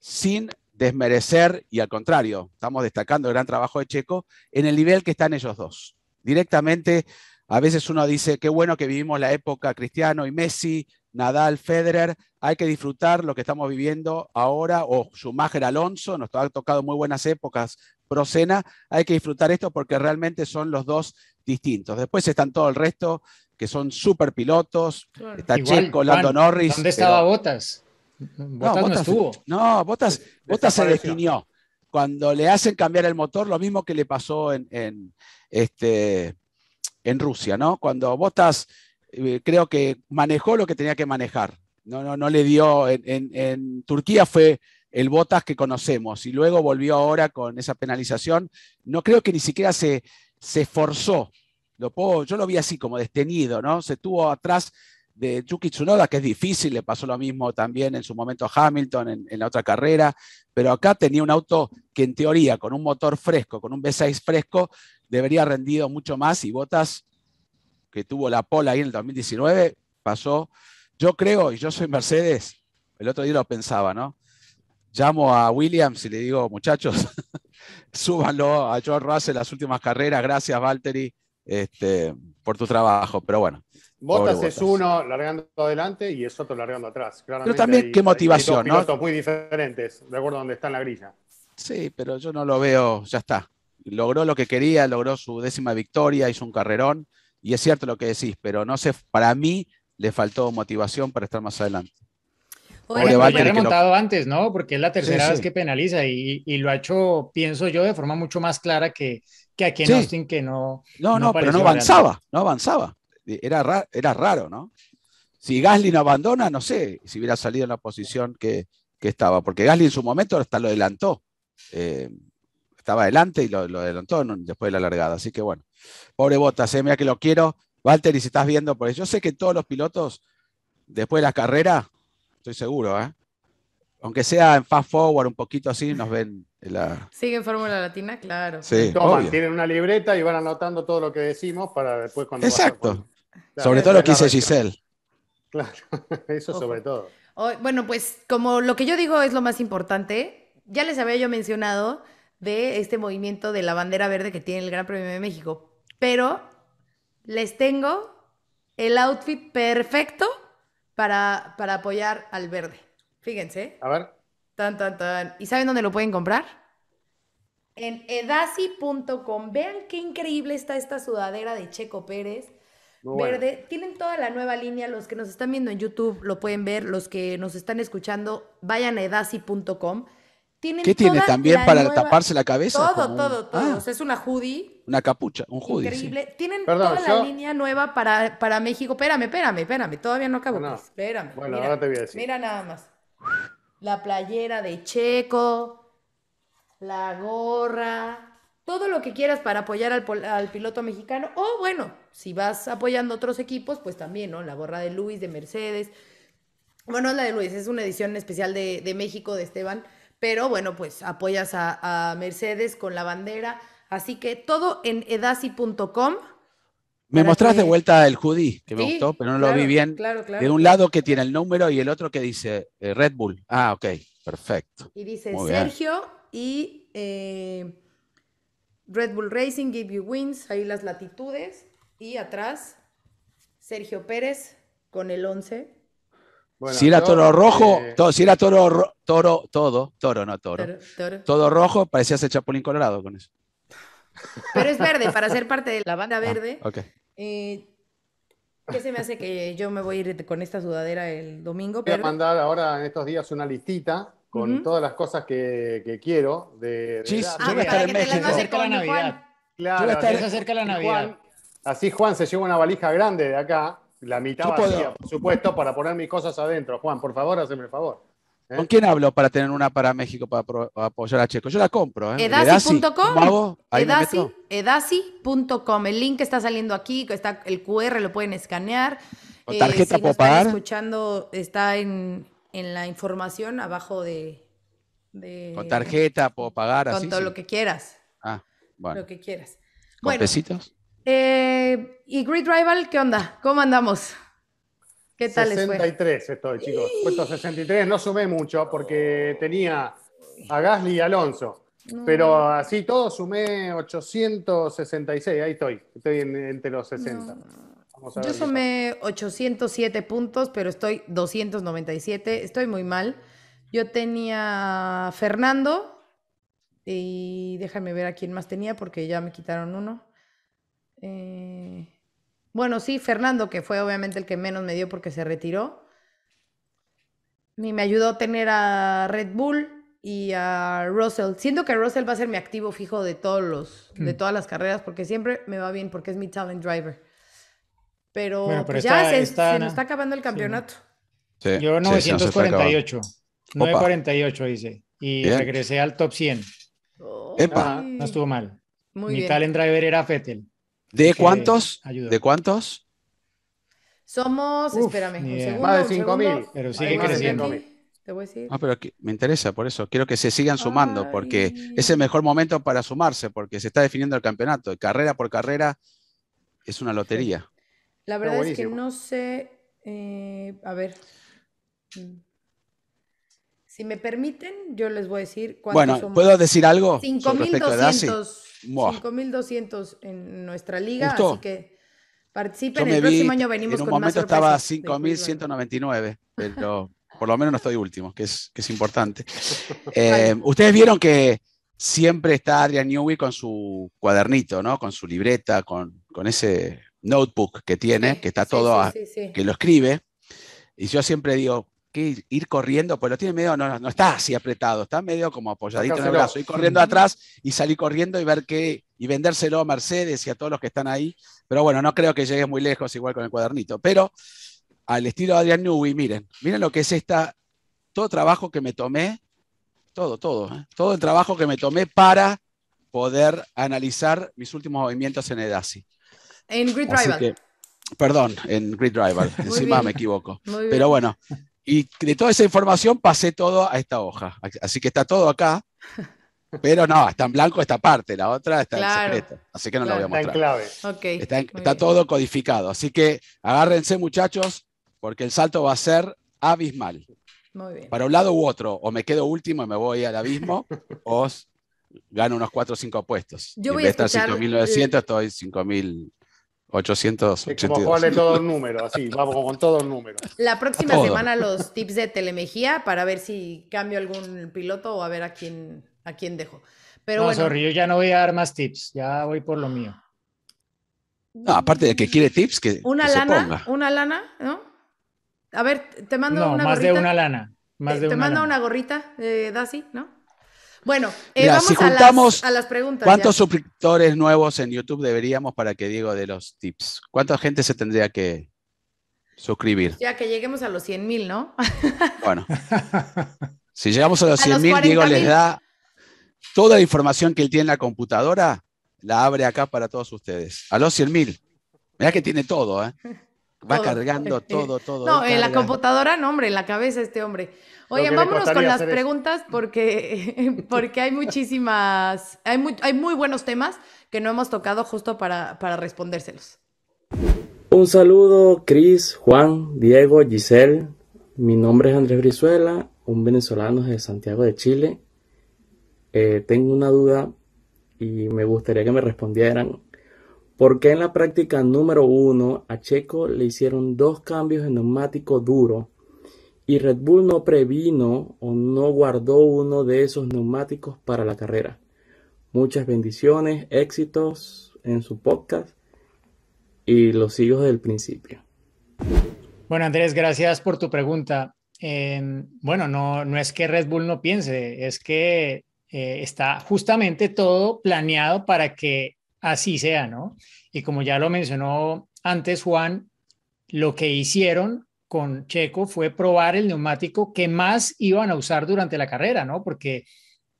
sin desmerecer y al contrario, estamos destacando el gran trabajo de Checo en el nivel que están ellos dos. Directamente, a veces uno dice, qué bueno que vivimos la época Cristiano y Messi, Nadal, Federer, hay que disfrutar lo que estamos viviendo ahora, o Schumacher Alonso, nos ha tocado muy buenas épocas, Procena, hay que disfrutar esto porque realmente son los dos distintos. Después están todo el resto que son super pilotos. Está Checo, Lando Norris. ¿Dónde estaba Botas? no, Botas, estuvo. No, Botas, se definió. Cuando le hacen cambiar el motor, lo mismo que le pasó en, este, en Rusia, ¿no? Cuando Botas eh, creo que manejó lo que tenía que manejar. No, no, no le dio. En, Turquía fue el Botas que conocemos y luego volvió ahora con esa penalización. No creo que ni siquiera se, se esforzó yo lo vi así, como destenido, ¿no? Se tuvo atrás de Yuki Tsunoda, que es difícil, le pasó lo mismo también en su momento a Hamilton en, la otra carrera, pero acá tenía un auto que en teoría, con un motor fresco, con un V6 fresco, debería rendido mucho más y Botas, que tuvo la pola ahí en el 2019, pasó, yo creo, y yo soy Mercedes, el otro día lo pensaba, ¿no? Llamo a Williams y le digo, muchachos, <laughs> súbanlo a George Russell las últimas carreras, gracias Valtteri, este, por tu trabajo, pero bueno. Botas, es uno largando adelante y es otro largando atrás. pero también qué motivación, muy diferentes, de acuerdo a donde está en la grilla. Sí, pero yo no lo veo, ya está. Logró lo que quería, logró su décima victoria, hizo un carrerón, y es cierto lo que decís, pero no sé, para mí le faltó motivación para estar más adelante. Lo antes, ¿no? Porque es la tercera vez que penaliza y, lo ha hecho, pienso yo, de forma mucho más clara que, que aquí que no. No, no, pero no avanzaba, no avanzaba. Era, era raro, ¿no? Si Gasly no abandona, no sé si hubiera salido en la posición que, estaba, porque Gasly en su momento hasta lo adelantó. Eh, estaba adelante y lo, adelantó después de la largada. Así que bueno, pobre Botas, eh, mira que lo quiero. Walter, y si estás viendo por eso, yo sé que todos los pilotos, después de la carrera, estoy seguro, ¿eh? aunque sea en fast forward un poquito así, nos ven ¿Sigue Siguen Fórmula Latina, claro. Sí, tienen una libreta y van anotando todo lo que decimos para después cuando... Exacto. <laughs> Sobre todo lo que dice Giselle. Claro, eso sobre todo. bueno, pues como lo que yo digo es lo más importante, ya les había yo mencionado de este movimiento de la bandera verde que tiene el Gran Premio de México, pero les tengo el outfit perfecto para, para apoyar al verde. Fíjense. A ver. ¿Y saben dónde lo pueden comprar? En edasi.com. Vean qué increíble está esta sudadera de Checo Pérez. verde. Tienen toda la nueva línea. Los que nos están viendo en YouTube lo pueden ver. Los que nos están escuchando, vayan a edasi.com. Tienen ¿Qué tiene también para taparse la cabeza? Todo, todo, todo. Ah. es una hoodie. Una capucha, un hoodie. Increíble. Tienen toda la línea nueva para, para México. Espérame, espérame, espérame. Todavía no acabo. No, Bueno, ahora te voy a decir. Mira nada más la playera de Checo, la gorra, todo lo que quieras para apoyar al, piloto mexicano. O bueno, si vas apoyando otros equipos, pues también, ¿no? La gorra de Luis, de Mercedes. Bueno, la de Luis, es una edición especial de, México, de Esteban. Pero bueno, pues apoyas a, a Mercedes con la bandera. Así que todo en edasi.com. Me mostrás de vuelta el hoodie, que me gustó, pero no lo vi bien. de un lado que tiene el número y el otro que dice eh, Red Bull. Ah, ok, perfecto. Y dice Sergio y eh, Red Bull Racing, Give You Wins, ahí las latitudes. Y atrás, Sergio Pérez con el 11. Eh, si era toro rojo, todo, si era toro, toro, todo, toro, no toro. Todo rojo, parecía ser Chapulín Colorado con eso. Pero es verde, para ser parte de la banda verde. Ah, eh, ¿Qué se me hace que yo me voy a ir con esta sudadera el domingo? Pero... Voy a mandar ahora en estos días una listita con todas las cosas que, quiero. De, de yo ah, voy a estar en México. la Navidad. yo cerca de la Navidad. Juan, así Juan se lleva una valija grande de acá, la mitad vacía, por supuesto, para poner mis cosas adentro. Juan, por favor, hazme el favor. ¿Eh? ¿Con quién hablo para tener una para México para, apoyar a Checo? Yo la compro. ¿eh? Edasi.com. Edasi, Edasi.com. El link está saliendo aquí, está el QR, lo pueden escanear. tarjeta eh, si escuchando, está en, la información abajo de, Con tarjeta puedo pagar. Con todo lo que quieras. Ah, bueno. Lo que quieras. ¿Con eh, ¿Y Great Rival qué onda? ¿Cómo andamos? 63 estoy, chicos. Puesto 63, no sumé mucho porque tenía a Gasly y Alonso. Pero así todo sumé 866, ahí estoy, estoy entre los 60. Yo sumé 807 puntos, pero estoy 297, estoy muy mal. Yo tenía Fernando y déjame ver a quién más tenía porque ya me quitaron uno. Eh, bueno, sí, Fernando, que fue obviamente el que menos me dio porque se retiró. Y me ayudó a tener a Red Bull y a Russell. Siento que Russell va a ser mi activo fijo de todos los, de mm. todas las carreras, porque siempre me va bien, porque es mi talent driver. Pero, pues ya se, nos está acabando el campeonato. Yo 948. 948 hice. Y regresé al top 100. No, estuvo mal. mi talent driver era Fettel. ¿De cuántos? ¿De cuántos? Somos, espérame, Más de 5.000, pero sigue creciendo. Te voy a decir. Ah, pero me interesa, por eso. Quiero que se sigan sumando, porque es el mejor momento para sumarse, porque se está definiendo el campeonato. carrera por carrera es una lotería. La verdad es que no sé. Eh, a ver. Mm. Si me permiten, yo les voy a decir cuántos Bueno, ¿puedo decir algo? 5.200. 5.200 en nuestra liga, así que participen. El próximo año venimos con más En un momento estaba 5.199, pero por lo menos no estoy último, que es, que es importante. <laughs> Eh, ustedes vieron que siempre está Adrian Newey con su cuadernito, ¿no? Con su libreta, con, con ese notebook que tiene, que está todo, que lo escribe. Y yo siempre digo, que ir corriendo, pues lo tiene medio, no, no, está así apretado, está medio como apoyadito en el brazo, ir corriendo atrás y salir corriendo y ver qué, y vendérselo a Mercedes y a todos los que están ahí. Pero bueno, no creo que llegue muy lejos igual con el cuadernito. Pero al estilo de Adrián Newey, miren, miren lo que es esta, todo trabajo que me tomé, todo, todo, ¿eh? todo el trabajo que me tomé para poder analizar mis últimos movimientos en Edasi. En Grid Driver. perdón, en Grid Driver, <laughs> encima me equivoco. Pero bueno, y de toda esa información pasé todo a esta hoja. Así que está todo acá. <laughs> Pero no, está en blanco esta parte, la otra está en secreto. Así que no la voy a mostrar. Está, en clave. está, todo codificado. Así que agárrense, muchachos, porque el salto va a ser abismal. Muy bien. Para un lado u otro, o me quedo último y me voy al abismo, <laughs> o gano unos 4 o 5 puestos. Yo voy vez a estar 5.900, estoy 5.000. 800, Como todos <laughs> números, vamos con todos números. La próxima semana los tips de telemejía para ver si cambio algún piloto o a ver a quién, a quién dejo. Pero no, yo ya no voy a dar más tips, ya voy por lo mío. aparte de que quiere tips, que. Una lana, se ponga. una lana, ¿no? A ver, te mando una más gorrita. Más de una lana. Eh, te mando una gorrita, Dasi, ¿no? Bueno, eh, si juntamos a, las, preguntas. ¿Cuántos suscriptores nuevos en YouTube deberíamos para que Diego de los tips? ¿Cuánta gente se tendría que suscribir? Ya que lleguemos a los 100.000, mil, ¿no? <laughs> Bueno, si llegamos a los 100.000, mil, Diego les da toda la información que él tiene en la computadora, la abre acá para todos ustedes. A los 100.000. mil. Mirá que tiene todo, ¿eh? Va cargando <laughs> todo, todo. No, en la computadora no, hombre, en la cabeza este hombre. Oye, vámonos con las preguntas porque, <laughs> porque hay muchísimas, hay muy, hay muy buenos temas que no hemos tocado justo para, para respondérselos. Un saludo, Cris, Juan, Diego, Giselle. Mi nombre es Andrés Brizuela, un venezolano de Santiago de Chile. Eh, tengo una duda y me gustaría que me respondieran porque en la práctica número uno a Checo le hicieron dos cambios de neumático duro y Red Bull no previno o no guardó uno de esos neumáticos para la carrera. Muchas bendiciones, éxitos en su podcast y los sigo del principio. Bueno, Andrés, gracias por tu pregunta. Em, bueno, no, no es que Red Bull no piense, es que eh, está justamente todo planeado para que así sea, ¿no? Y como ya lo mencionó antes Juan, lo que hicieron con Checo fue probar el neumático que más iban a usar durante la carrera, ¿no? Porque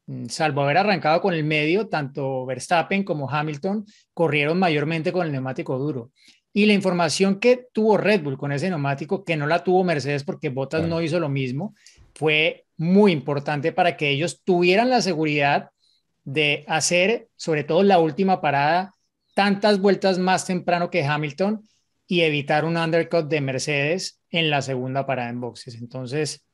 mm, salvo haber arrancado con el medio, tanto Verstappen como Hamilton corrieron mayormente con el neumático duro. Y la información que tuvo Red Bull con ese neumático, que no la tuvo Mercedes porque Bottas no hizo lo mismo, fue muy importante para que ellos tuvieran la seguridad de hacer, sobre todo la última parada, tantas vueltas más temprano que Hamilton y evitar un undercut de Mercedes en la segunda parada en boxes. Entonces,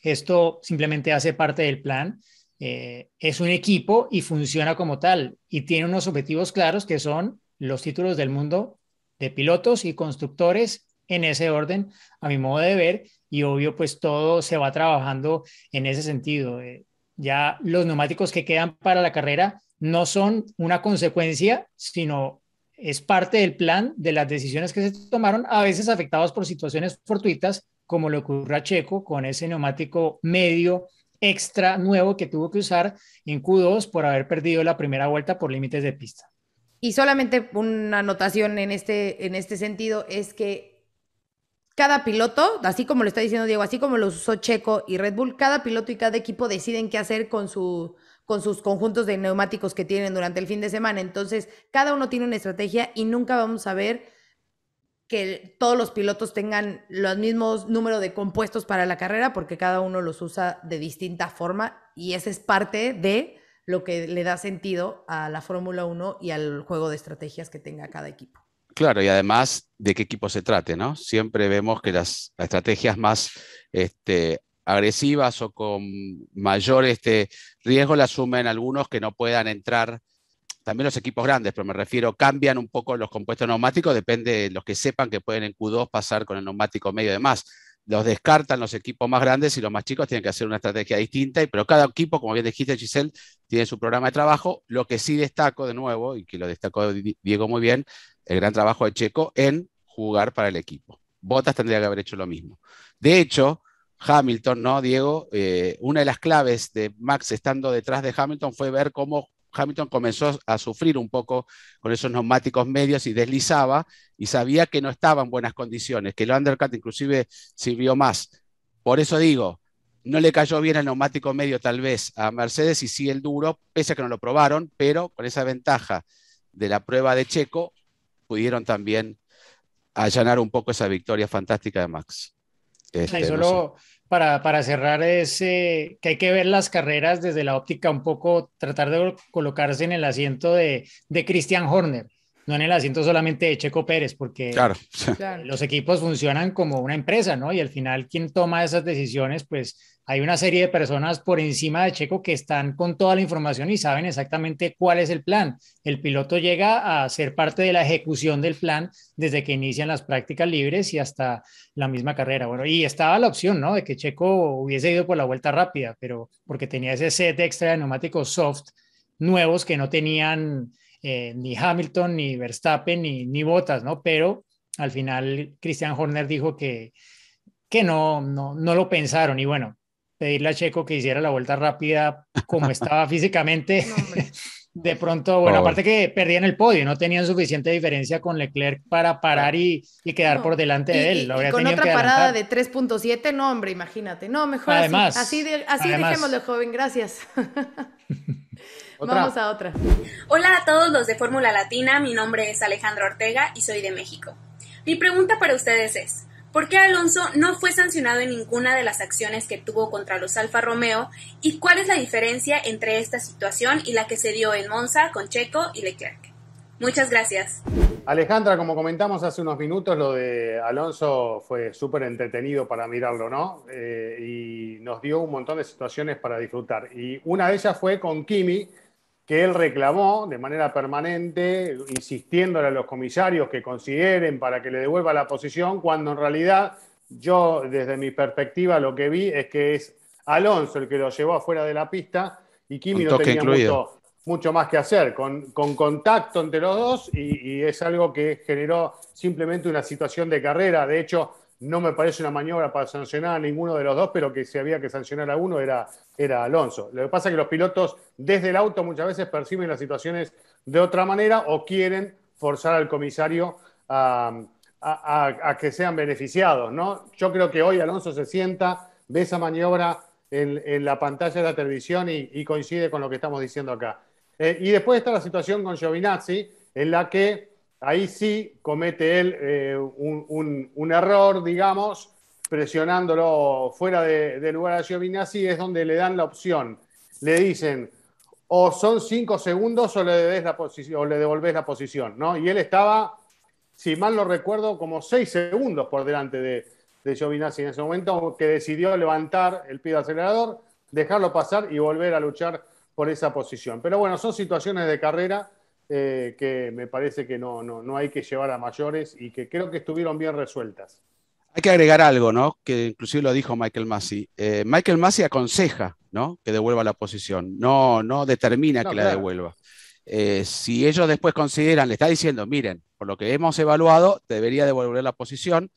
esto simplemente hace parte del plan. Eh, es un equipo y funciona como tal y tiene unos objetivos claros que son los títulos del mundo de pilotos y constructores en ese orden, a mi modo de ver, y obvio, pues todo se va trabajando en ese sentido. Eh, ya los neumáticos que quedan para la carrera no son una consecuencia, sino es parte del plan de las decisiones que se tomaron, a veces afectados por situaciones fortuitas, como le ocurrió a Checo con ese neumático medio extra nuevo que tuvo que usar en Q2 por haber perdido la primera vuelta por límites de pista. Y solamente una anotación en este, en este sentido es que cada piloto, así como lo está diciendo Diego, así como lo usó Checo y Red Bull, cada piloto y cada equipo deciden qué hacer con, con sus conjuntos de neumáticos que tienen durante el fin de semana. Entonces, cada uno tiene una estrategia y nunca vamos a ver que todos los pilotos tengan los mismos números de compuestos para la carrera porque cada uno los usa de distinta forma y esa es parte de lo que le da sentido a la Fórmula 1 y al juego de estrategias que tenga cada equipo. Claro, y además de qué equipo se trate, ¿no? Siempre vemos que las, estrategias más este, agresivas o con mayor este, riesgo las asumen algunos que no puedan entrar, también los equipos grandes, pero me refiero, cambian un poco los compuestos neumáticos, depende de los que sepan que pueden en Q2 pasar con el neumático medio y demás los descartan los equipos más grandes y los más chicos tienen que hacer una estrategia distinta, pero cada equipo, como bien dijiste Giselle, tiene su programa de trabajo. Lo que sí destaco de nuevo, y que lo destacó Diego muy bien, el gran trabajo de Checo en jugar para el equipo. Botas tendría que haber hecho lo mismo. De hecho, Hamilton, ¿no, Diego? Eh, una de las claves de Max estando detrás de Hamilton fue ver cómo Hamilton comenzó a sufrir un poco con esos neumáticos medios y deslizaba y sabía que no estaba en buenas condiciones, que el undercut inclusive sirvió más. Por eso digo, no le cayó bien el neumático medio tal vez a Mercedes y sí el duro, pese a que no lo probaron, pero con esa ventaja de la prueba de Checo pudieron también allanar un poco esa victoria fantástica de Max. Este, para, cerrar ese, que hay que ver las carreras desde la óptica un poco, tratar de colocarse en el asiento de, de Christian Horner no en el asiento solamente de Checo Pérez, porque <laughs> claro. los equipos funcionan como una empresa, ¿no? Y al final quien toma esas decisiones, pues hay una serie de personas por encima de Checo que están con toda la información y saben exactamente cuál es el plan. El piloto llega a ser parte de la ejecución del plan desde que inician las prácticas libres y hasta la misma carrera. Bueno, y estaba la opción, ¿no? De que Checo hubiese ido por la vuelta rápida, pero porque tenía ese set extra de neumáticos soft nuevos que no tenían eh, ni Hamilton, ni Verstappen, ni, ni Bottas, ¿no? Pero al final Christian Horner dijo que, que no, no, lo pensaron y bueno, pedirle a Checo que hiciera la vuelta rápida como <laughs> estaba físicamente. <laughs> De pronto, bueno, aparte que perdían el podio, no tenían suficiente diferencia con Leclerc para parar y, quedar por delante de él. y, con otra parada de 3.7, no, hombre, imagínate. No, mejor así. Así, joven, gracias. <laughs> Vamos a otra. Hola a todos los de Fórmula Latina, mi nombre es Alejandro Ortega y soy de México. Mi pregunta para ustedes es, por qué Alonso no fue sancionado en ninguna de las acciones que tuvo contra los Alfa Romeo y cuál es la diferencia entre esta situación y la que se dio en Monza con Checo y Leclerc. Muchas gracias. Alejandra, como comentamos hace unos minutos, lo de Alonso fue súper entretenido para mirarlo, ¿no? Eh, y nos dio un montón de situaciones para disfrutar. Y una de ellas fue con Kimi, que él reclamó de manera permanente, insistiéndole a los comisarios que consideren para que le devuelva la posición, cuando en realidad yo desde mi perspectiva lo que vi es que es Alonso el que lo llevó afuera de la pista y Kimi no tenía mucho, más que hacer, con, con contacto entre los dos y, y, es algo que generó simplemente una situación de carrera. De hecho, no me parece una maniobra para sancionar a ninguno de los dos, pero que si había que sancionar a uno era, era Alonso. Lo que pasa es que los pilotos desde el auto muchas veces perciben las situaciones de otra manera o quieren forzar al comisario a, que sean beneficiados. ¿no? Yo creo que hoy Alonso se sienta, ve esa maniobra en, la pantalla de la televisión y, coincide con lo que estamos diciendo acá. Eh, y después está la situación con Giovinazzi, en la que ahí sí comete él eh, un, error, digamos, presionándolo fuera de, de lugar a Giovinazzi, es donde le dan la opción. Le dicen, o son cinco segundos o le, la la posición, Y él estaba, si mal no recuerdo, como seis segundos por delante de, de Giovinazzi en ese momento, que decidió levantar el pie de acelerador, dejarlo pasar y volver a luchar por esa posición. Pero bueno, son situaciones de carrera eh, que me parece que no, no, no hay que llevar a mayores y que creo que estuvieron bien resueltas. Hay que agregar algo, ¿no? Que inclusive lo dijo Michael Massey. Eh, Michael Massey aconseja, ¿no? Que devuelva la posición. No, no determina que la devuelva. Eh, si ellos después consideran, le está diciendo, miren, por lo que hemos evaluado, debería devolver la posición.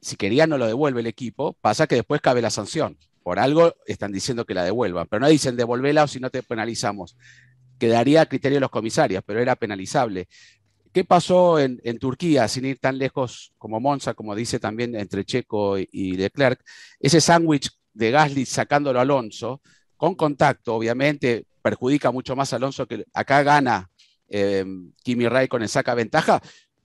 Si quería, no lo devuelve el equipo. Pasa que después cabe la sanción. Por algo están diciendo que la devuelvan, pero no dicen devolvela o si no te penalizamos quedaría a criterio de los comisarios, pero era penalizable. ¿Qué pasó en, Turquía, sin ir tan lejos como Monza, como dice también entre Checo y, Leclerc? Ese sándwich de Gasly sacándolo a Alonso, con contacto, obviamente, perjudica mucho más a Alonso que acá gana eh, Kimi Raikkonen, saca ventaja,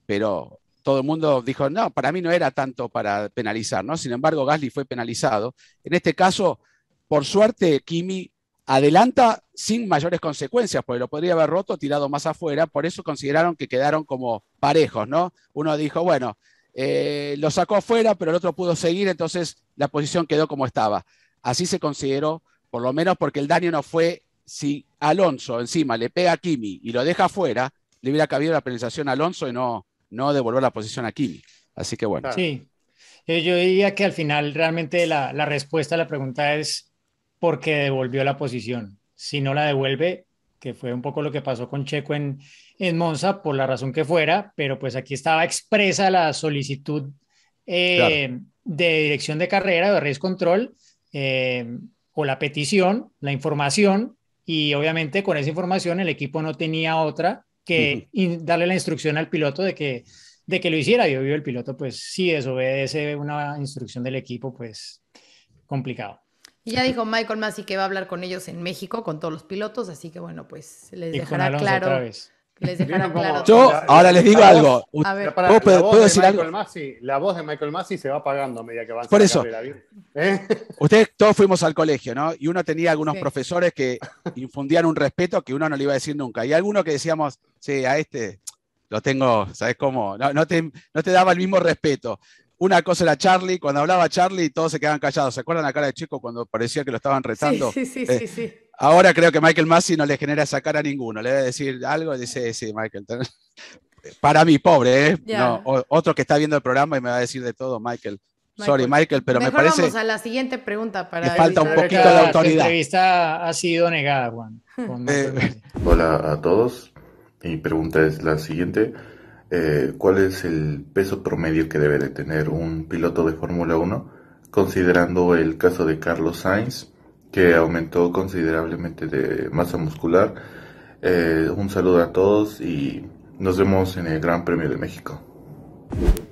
pero todo el mundo dijo, no, para mí no era tanto para penalizar, ¿no? Sin embargo, Gasly fue penalizado. En este caso, por suerte, Kimi adelanta sin mayores consecuencias, porque lo podría haber roto, tirado más afuera, por eso consideraron que quedaron como parejos, ¿no? Uno dijo, bueno, eh, lo sacó afuera, pero el otro pudo seguir, entonces la posición quedó como estaba. Así se consideró, por lo menos porque el daño no fue, si Alonso encima le pega a Kimi y lo deja afuera, le hubiera cabido la penalización a Alonso y no, no devolver la posición a Kimi. Así que bueno. Sí, eh, yo, diría que al final realmente la, la respuesta a la pregunta es porque devolvió la posición. Si no la devuelve, que fue un poco lo que pasó con Checo en, en Monza, por la razón que fuera, pero pues aquí estaba expresa la solicitud eh, de dirección de carrera, de race control, eh, o la petición, la información, y obviamente con esa información el equipo no tenía otra que darle la instrucción al piloto de que, de que lo hiciera. Y obvio el piloto, pues si desobedece una instrucción del equipo, pues complicado. Y ya dijo Michael Massey que va a hablar con ellos en México, con todos los pilotos, así que bueno, pues les dejará claro. Les dejará claro. Yo ahora les digo algo. ¿puedo, algo? la voz de Michael Massey se va apagando a medida que avanza. Por eso. ¿Eh? <laughs> Ustedes todos fuimos al colegio, ¿no? Y uno tenía algunos profesores que infundían un respeto que uno no le iba a decir nunca. Y algunos que decíamos, sí, a este lo tengo, ¿sabes cómo? no, te, no te daba el mismo respeto. Una cosa era Charlie, cuando hablaba Charlie todos se quedaban callados. ¿Se acuerdan la cara de chico cuando parecía que lo estaban retando? Sí, eh, sí, sí, Ahora creo que Michael Massey no le genera esa cara a ninguno. Le va a decir algo y dice, sí, Michael. <laughs> Para mí, pobre, ¿eh? No, otro que está viendo el programa y me va a decir de todo, Michael. Sorry, Michael, pero me parece. Vamos a la siguiente pregunta para. Le falta un poquito de autoridad. La entrevista ha sido negada, Juan. <laughs> Eh, hola a todos. Mi pregunta es la siguiente. Eh, cuál es el peso promedio que debe de tener un piloto de Fórmula 1, considerando el caso de Carlos Sainz, que aumentó considerablemente de masa muscular. Eh, un saludo a todos y nos vemos en el Gran Premio de México.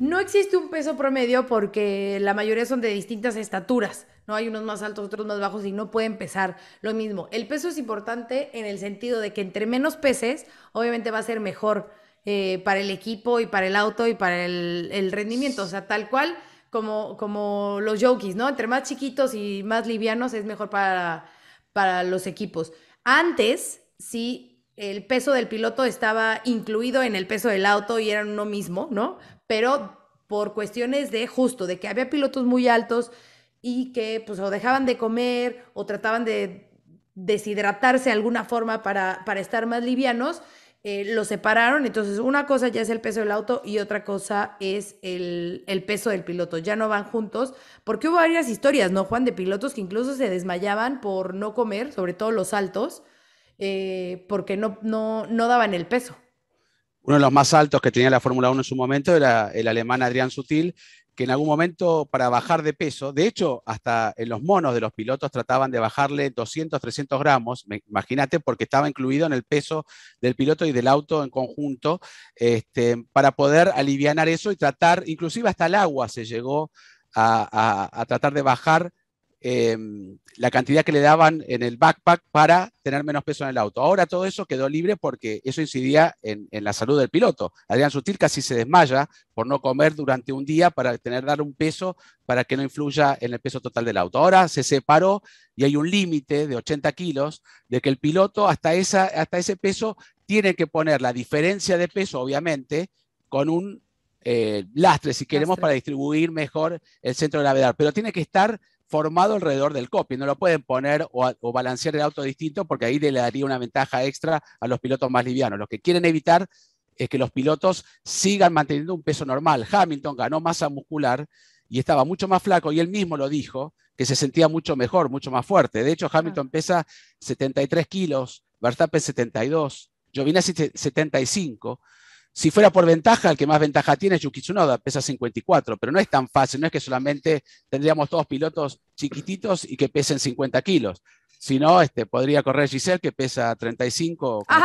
No existe un peso promedio porque la mayoría son de distintas estaturas, ¿no? Hay unos más altos, otros más bajos y no pueden pesar lo mismo. El peso es importante en el sentido de que entre menos peces, obviamente va a ser mejor eh, para el equipo y para el auto y para el, rendimiento. O sea, tal cual como, como los jokis, ¿no? Entre más chiquitos y más livianos es mejor para, para los equipos. Antes, sí, el peso del piloto estaba incluido en el peso del auto y eran uno mismo, ¿no? Pero por cuestiones de justo, de que había pilotos muy altos y que pues o dejaban de comer o trataban de deshidratarse de alguna forma para, para estar más livianos, eh, lo separaron, entonces una cosa ya es el peso del auto y otra cosa es el, peso del piloto, ya no van juntos, porque hubo varias historias, ¿no, Juan? De pilotos que incluso se desmayaban por no comer, sobre todo los altos, eh, porque no, no, no daban el peso. Uno de los más altos que tenía la Fórmula 1 en su momento era el alemán Adrián Sutil, que en algún momento para bajar de peso, de hecho, hasta en los monos de los pilotos trataban de bajarle 200, 300 gramos, imagínate, porque estaba incluido en el peso del piloto y del auto en conjunto, este, para poder aliviar eso y tratar, inclusive hasta el agua se llegó a tratar de bajar Em, la cantidad que le daban en el backpack para tener menos peso en el auto. Ahora todo eso quedó libre porque eso incidía en, la salud del piloto. Adrián Sutil casi se desmaya por no comer durante un día para tener dar un peso para que no influya en el peso total del auto. Ahora se separó y hay un límite de 80 kilos de que el piloto hasta, esa, hasta ese peso tiene que poner la diferencia de peso, obviamente, con un eh, lastre, si queremos, para distribuir mejor el centro de gravedad. Pero tiene que estar formado alrededor del copy. No lo pueden poner o, balancear el auto distinto porque ahí le daría una ventaja extra a los pilotos más livianos. Lo que quieren evitar es que los pilotos sigan manteniendo un peso normal. Hamilton ganó masa muscular y estaba mucho más flaco y él mismo lo dijo, que se sentía mucho mejor, mucho más fuerte. De hecho, Hamilton pesa 73 kilos, Verstappen 72, Giovinazzi 75. Si fuera por ventaja, el que más ventaja tiene es Yuki pesa 54, pero no es tan fácil, no es que solamente tendríamos todos pilotos chiquititos y que pesen 50 kilos. sino este, podría correr Giselle, que pesa 35 con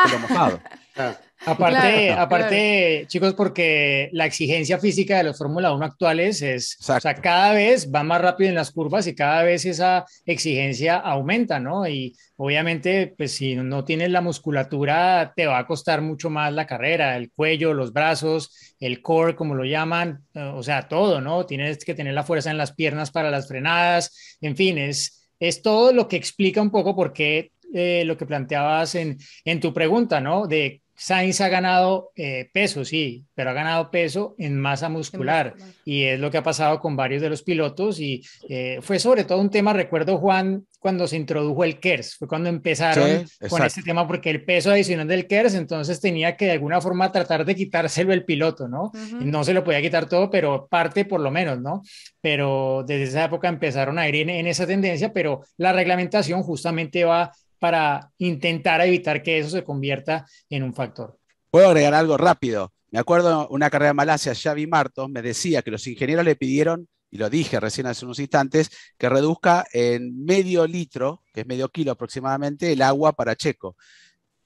el Aparte, aparte chicos, porque la exigencia física de los Fórmula 1 actuales es, o sea, cada vez va más rápido en las curvas y cada vez esa exigencia aumenta, ¿no? Y obviamente, pues si no tienes la musculatura, te va a costar mucho más la carrera, el cuello, los brazos, el core, como lo llaman, eh, o sea, todo, ¿no? Tienes que tener la fuerza en las piernas para las frenadas, en fin, es, todo lo que explica un poco por qué eh, lo que planteabas en, tu pregunta, ¿no? De Sainz ha ganado eh, peso, sí, pero ha ganado peso en masa muscular, y es lo que ha pasado con varios de los pilotos y eh, fue sobre todo un tema, recuerdo Juan, cuando se introdujo el KERS, fue cuando empezaron con este tema porque el peso adicional del KERS entonces tenía que de alguna forma tratar de quitárselo el piloto, ¿no? No se lo podía quitar todo, pero parte por lo menos, ¿no? Pero desde esa época empezaron a ir en, en esa tendencia, pero la reglamentación justamente va para intentar evitar que eso se convierta en un factor. Puedo agregar algo rápido. Me acuerdo una carrera en Malasia, Xavi Marto me decía que los ingenieros le pidieron, y lo dije recién hace unos instantes, que reduzca en medio litro, que es medio kilo aproximadamente, el agua para Checo.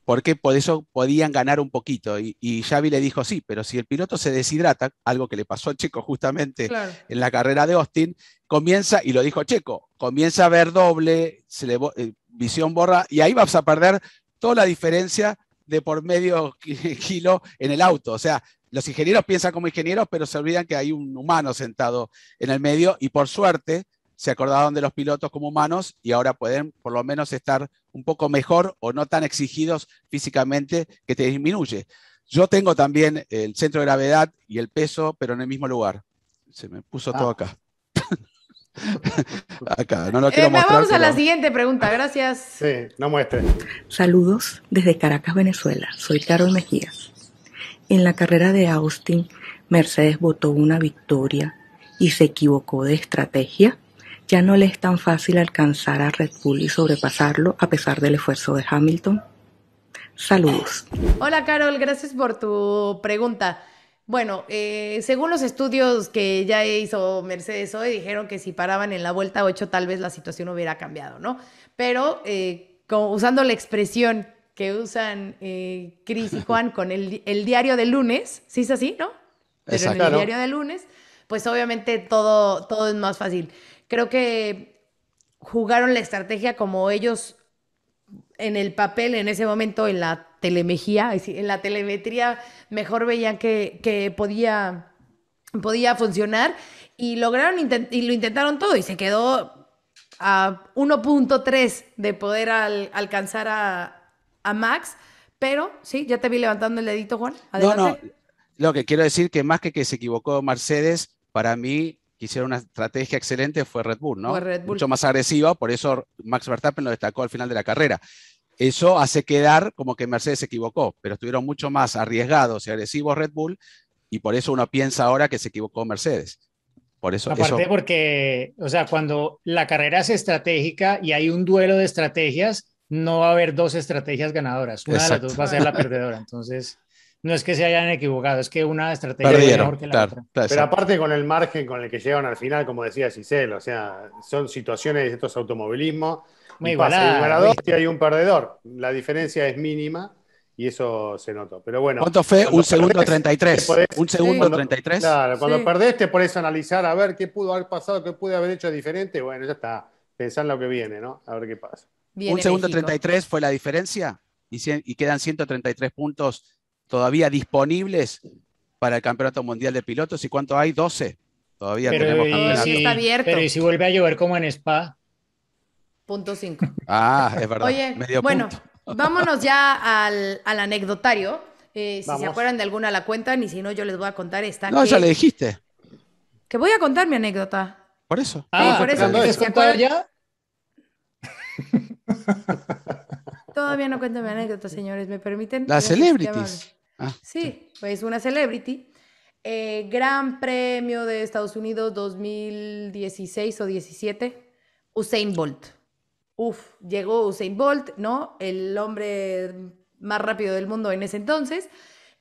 Porque por eso podían ganar un poquito. Y, Xavi le dijo, sí, pero si el piloto se deshidrata, algo que le pasó a Checo justamente en la carrera de Austin, comienza, y lo dijo Checo, comienza a ver doble, se le, eh, visión borra, y ahí vas a perder toda la diferencia de por medio kilo en el auto. O sea, los ingenieros piensan como ingenieros, pero se olvidan que hay un humano sentado en el medio y por suerte se acordaron de los pilotos como humanos y ahora pueden por lo menos estar un poco mejor o no tan exigidos físicamente que te disminuye. Yo tengo también el centro de gravedad y el peso, pero en el mismo lugar. Se me puso todo ah. acá. <laughs> Acá, no lo eh, quiero Vamos a la siguiente pregunta, gracias. Sí, no muestre. Saludos desde Caracas, Venezuela. Soy Carol Mejías En la carrera de Austin, Mercedes votó una victoria y se equivocó de estrategia. Ya no le es tan fácil alcanzar a Red Bull y sobrepasarlo a pesar del esfuerzo de Hamilton. Saludos. Hola Carol, gracias por tu pregunta. Bueno, eh, según los estudios que ya hizo Mercedes hoy, dijeron que si paraban en la vuelta 8 tal vez la situación hubiera cambiado, ¿no? Pero eh, usando la expresión que usan Chris eh, Cris y Juan con el, diario de lunes, sí es así, ¿no? Pero en el diario de lunes, pues obviamente todo, todo es más fácil. Creo que jugaron la estrategia como ellos en el papel en ese momento, en la telemejía, en la telemetría mejor veían que, podía, podía funcionar y lograron y lo intentaron todo y se quedó a 1.3 de poder alcanzar a, Max, pero sí, ya te vi levantando el dedito, Juan. Adelante. No, no, lo que quiero decir que más que que se equivocó Mercedes, para mí que hicieron una estrategia excelente fue Red Bull, ¿no? Mucho más agresiva, por eso Max Verstappen lo destacó al final de la carrera. Eso hace quedar como que Mercedes se equivocó, pero estuvieron mucho más arriesgados y agresivos Red Bull y por eso uno piensa ahora que se equivocó Mercedes. Por eso, Aparte porque, o sea, cuando la carrera es estratégica y hay un duelo de estrategias, no va a haber dos estrategias ganadoras. Una de las dos va a ser la perdedora. Entonces, no es que se hayan equivocado, es que una estrategia es mejor la otra. Pero aparte con el margen con el que llegaron al final, como decía Cicel, o sea, son situaciones de estos automovilismos muy y hay un perdedor. La diferencia es mínima y eso se notó. Pero bueno. ¿Cuánto fue? Un segundo 33. un segundo 33. Claro, cuando perdés te analizar a ver qué pudo haber pasado, qué pude haber hecho diferente. Bueno, ya está. Pensá en lo que viene, ¿no? A ver qué pasa. un segundo 33 fue la diferencia y, y quedan 133 puntos todavía disponibles para el Campeonato Mundial de Pilotos. ¿Y cuánto hay? 12. Todavía pero, está abierto. Pero y si vuelve a llover como en Spa. Punto cinco. Ah, es verdad. Oye, bueno, vámonos ya al, al anecdotario. Eh, si se acuerdan de alguna la cuentan y si no, yo les voy a contar esta. No, ya le dijiste. Que voy a contar mi anécdota. Por eso. Ah, por eso. ya? <laughs> Todavía no cuento mi anécdota, señores. ¿Me permiten? Las celebrities. Ah, sí, es pues una celebrity. Eh, gran Premio de Estados Unidos 2016 o 17, Usain Bolt. Uf, llegó Usain Bolt, ¿no? El hombre más rápido del mundo en ese entonces.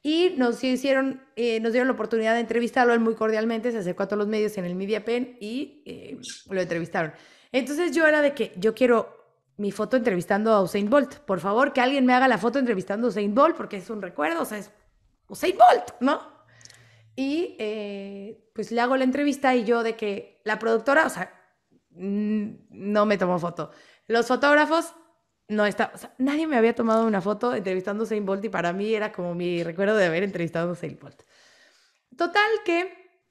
Y nos hicieron, eh, nos dieron la oportunidad de entrevistarlo, él muy cordialmente se acercó a todos los medios en el Media Pen y eh, lo entrevistaron. Entonces yo era de que yo quiero mi foto entrevistando a Usain Bolt. Por favor, que alguien me haga la foto entrevistando a Usain Bolt porque es un recuerdo, o sea, es Usain Bolt, ¿no? Y eh, pues le hago la entrevista y yo de que la productora, o sea, no me tomó foto. Los fotógrafos no está, nadie me había tomado una foto entrevistando a Usain Bolt y para mí era como mi recuerdo de haber entrevistado a Usain Bolt. Total que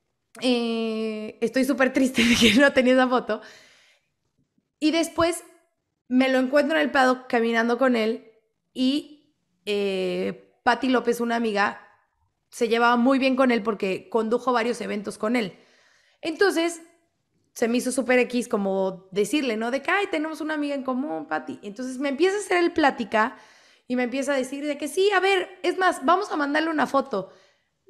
eh, estoy súper triste de que no tenía esa foto. Y después me lo encuentro en el paddock caminando con él y eh, López, una amiga, se llevaba muy bien con él porque condujo varios eventos con él. Entonces se me hizo súper X como decirle, ¿no? De que, ay, tenemos una amiga en común, Pati. Entonces me empieza a hacer el plática y me empieza a decir de que sí, a ver, es más, vamos a mandarle una foto.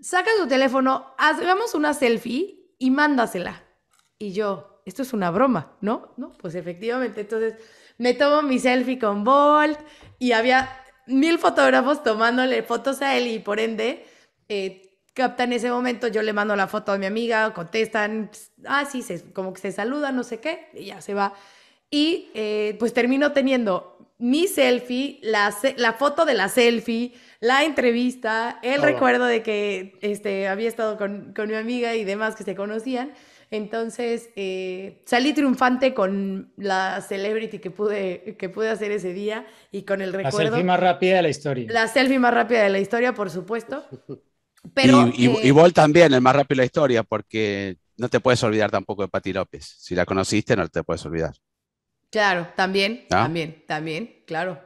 Saca tu teléfono, hagamos una selfie y mándasela. Y yo, esto es una broma, ¿no? No, pues efectivamente. Entonces me tomo mi selfie con Bolt y había mil fotógrafos tomándole fotos a él y por ende... Eh, capta en ese momento, yo le mando la foto a mi amiga, contestan, pues, ah, sí, como que se saluda, no sé qué, y ya se va. Y eh, pues termino teniendo mi selfie, la, la, foto de la selfie, la entrevista, el recuerdo de que este, había estado con, con, mi amiga y demás que se conocían. Entonces eh, salí triunfante con la celebrity que pude, que pude hacer ese día y con el recuerdo. La selfie más rápida de la historia. La selfie más rápida de la historia, por supuesto. <laughs> y, eh... también, el más rápido de la historia, porque no te puedes olvidar tampoco de Patti López. Si la conociste, no te puedes olvidar. Claro, también, también, también, claro.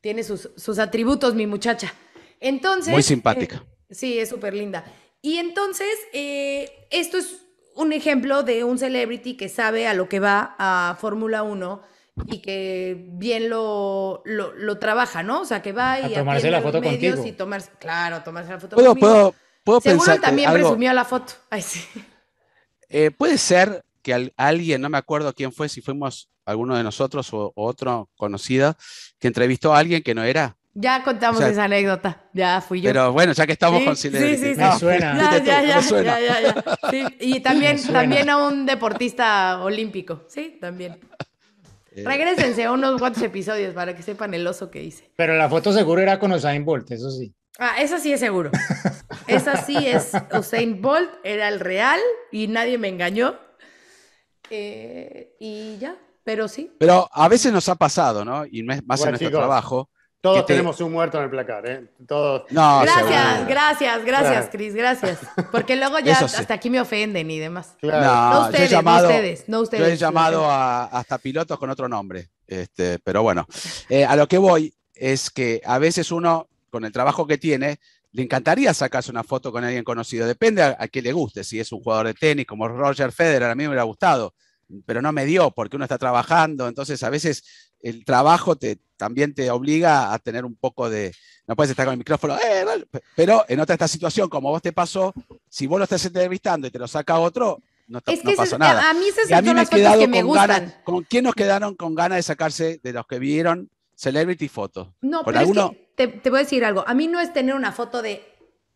Tiene sus, sus, atributos, mi muchacha. Entonces. Muy simpática. Eh, sí, es súper linda. Y entonces, eh, esto es un ejemplo de un celebrity que sabe a lo que va a Fórmula 1 y que bien lo, lo, trabaja, ¿no? O sea, que va a y tomarse la foto contigo. y tomarse, claro, tomarse la foto ¿Puedo, Puedo, puedo Seguro pensar también presumió la foto. <laughs> sí. Eh, puede ser que alguien, no me acuerdo quién fue, si fuimos alguno de nosotros o, otro conocido, que entrevistó a alguien que no era. Ya contamos esa anécdota, ya fui yo. Pero bueno, ya que estamos con Sí, me suena. Y también, <laughs> también a un deportista olímpico, sí, también. Eh, Regrésense a unos cuantos episodios para que sepan el oso que hice. Pero la foto seguro era con Usain Bolt, eso sí. Ah, esa sí es seguro. esa sí es Usain Bolt, era el real y nadie me engañó. Eh, y ya, pero sí. Pero a veces nos ha pasado, ¿no? Y más en nuestro trabajo. Todos tenemos un muerto en el placar, ¿eh? Todos. No, gracias, gracias, gracias, Cris, gracias. Porque luego <laughs> ya hasta aquí me ofenden y demás. No, ustedes, llamado, no, ustedes, no ustedes, Yo he llamado <laughs> hasta pilotos con otro nombre. Este, pero bueno, eh, a lo que voy es que a veces uno, con el trabajo que tiene, le encantaría sacarse una foto con alguien conocido. Depende a, a qué le guste. Si es un jugador de tenis como Roger Federer, a mí me hubiera gustado, pero no me dio porque uno está trabajando. Entonces, a veces el trabajo te, también te obliga a tener un poco de. No puedes estar con el micrófono, eh, pero en otra esta situación, como vos te pasó, si vos lo estás entrevistando y te lo saca otro, no, es no es, nada. A mí se y que me con gustan. ¿Con quién nos quedaron con ganas de sacarse de los que vieron Celebrity Fotos? No, pero alguno? te, puedo voy a decir algo. A mí no es tener una foto de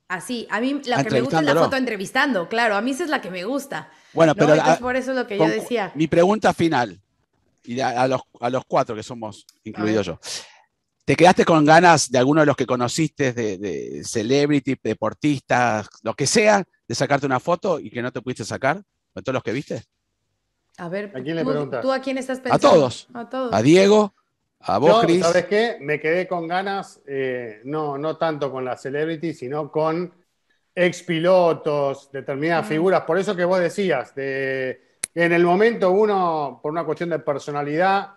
Así, a mí la que me gusta es la foto entrevistando, claro, a mí esa es la que me gusta. Bueno, pero por eso es lo que yo decía. Mi pregunta final, y a, los, a cuatro que somos, incluido yo. ¿Te quedaste con ganas de alguno de los que conociste, de, celebrity, deportistas, lo que sea, de sacarte una foto y que no te pudiste sacar? de todos los que viste? A ver, ¿A quién le tú, a quién estás pensando? A todos. A Diego, a vos, Cris. Chris. ¿Sabes qué? Me quedé con ganas, eh, no, no tanto con las celebrity, sino con expilotos, determinadas mm. figuras. Por eso que vos decías, de en el momento uno, por una cuestión de personalidad,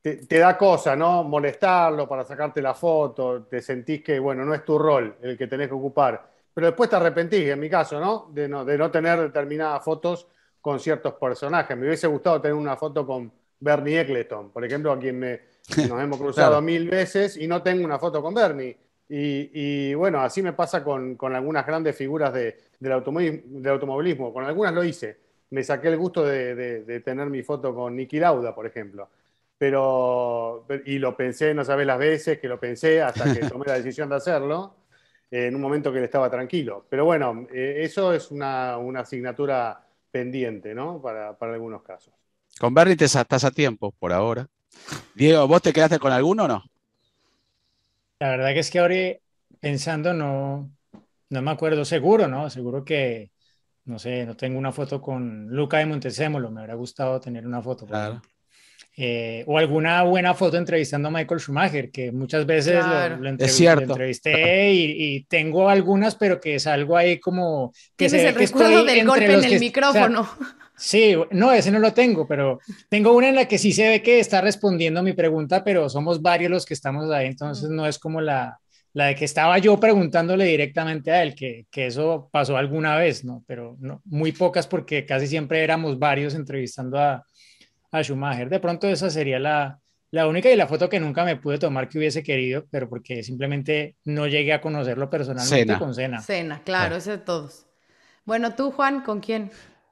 te, da cosa, ¿no? Molestarlo para sacarte la foto, te sentís que, bueno, no es tu rol el que tenés que ocupar. Pero después te arrepentís, en mi caso, ¿no? De no, tener determinadas fotos con ciertos personajes. Me hubiese gustado tener una foto con Bernie Eccleston, por ejemplo, a quien me, <laughs> nos hemos cruzado mil veces y no tengo una foto con Bernie. Y, bueno, así me pasa con, algunas grandes figuras del automovilismo. Con algunas lo hice, me saqué el gusto de, tener mi foto con Niki Lauda, por ejemplo. Pero, y lo pensé, no sabes las veces que lo pensé hasta que <laughs> tomé la decisión de hacerlo, eh, en un momento que él estaba tranquilo. Pero bueno, eh, eso es una, asignatura pendiente, ¿no? Para, algunos casos. Con Bernie te estás a tiempo por ahora. Diego, ¿vos te quedaste con alguno o no? La verdad que es que ahora pensando no, no me acuerdo seguro, ¿no? Seguro que, no sé, no tengo una foto con Luca de montezemolo, me habría gustado tener una foto. Claro. Eh, o alguna buena foto entrevistando a Michael Schumacher, que muchas veces lo, entrevisté y, tengo algunas, pero que es algo ahí como... Que Tienes el recuerdo del golpe en el micrófono. sí, no, ese no lo tengo, pero tengo una en la que sí se ve que está respondiendo a mi pregunta, pero somos varios los que estamos ahí, entonces no es como la, la de que estaba yo preguntándole directamente a él, que, eso pasó alguna vez, ¿no? Pero no, muy pocas porque casi siempre éramos varios entrevistando a, a Schumacher. De pronto esa sería la, la única y la foto que nunca me pude tomar que hubiese querido, pero porque simplemente no llegué a conocerlo personalmente con Cena. Cena, claro, ah. ese de todos. Bueno, tú, Juan, ¿con quién?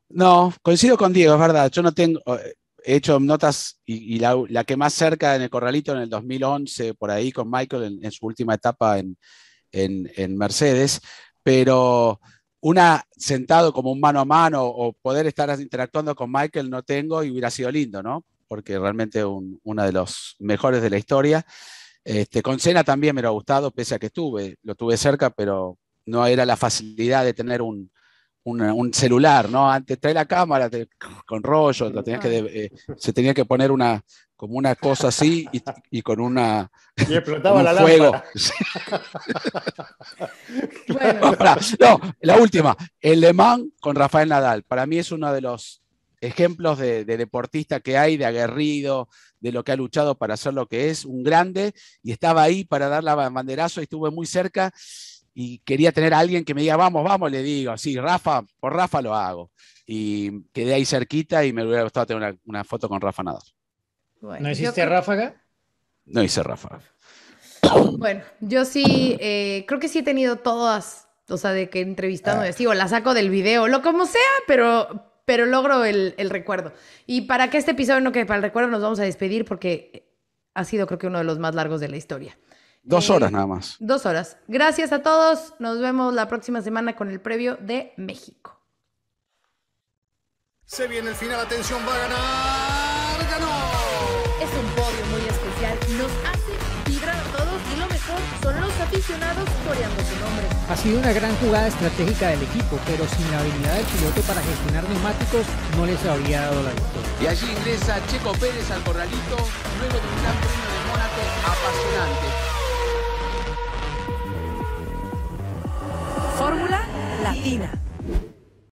No, coincido contigo, es verdad. Yo no tengo, eh, he hecho notas y, la, que más cerca en el Corralito en el 2011, por ahí con Michael en, su última etapa en, Mercedes, pero una sentado como un mano a mano o poder estar interactuando con Michael no tengo y hubiera sido lindo, ¿no? Porque realmente un, uno de los mejores de la historia. Este, con Cena también me lo ha gustado, pese a que estuve, lo tuve cerca, pero no era la facilidad de tener un, un celular, ¿no? Antes trae la cámara con rollo, que, eh, se tenía que poner una, como una cosa así y, con una. <laughs> explotaba la fuego. <laughs> <laughs> no, la última, el Le Mans con Rafael Nadal. Para mí es uno de los ejemplos de, de, deportista que hay, de aguerrido, de lo que ha luchado para ser lo que es, un grande, y estaba ahí para dar la banderazo y estuve muy cerca y quería tener a alguien que me diga, vamos, vamos, le digo, sí, Rafa, por Rafa lo hago. Y quedé ahí cerquita y me hubiera gustado tener una, foto con Rafa Nadal. ¿No hiciste Ráfaga? No hice Rafa <coughs> Bueno, yo sí, eh, creo que sí he tenido todas, o sea, de que entrevistando, entrevistado, ah. o la saco del video, lo como sea, pero, pero logro el, el recuerdo. Y para que este episodio no quede para el recuerdo, nos vamos a despedir porque ha sido creo que uno de los más largos de la historia. Dos eh, horas nada más. Dos horas. Gracias a todos. Nos vemos la próxima semana con el previo de México. Se viene el final, atención, va a ganar. ¡Ganó! Es un podio muy especial. Nos hace vibrar a todos y lo mejor son los aficionados coreando su nombre. Ha sido una gran jugada estratégica del equipo, pero sin la habilidad del piloto para gestionar neumáticos no les habría dado la victoria. Y allí ingresa Checo Pérez al corralito, luego de un gran premio de Mónaco apasionante. Fórmula Latina.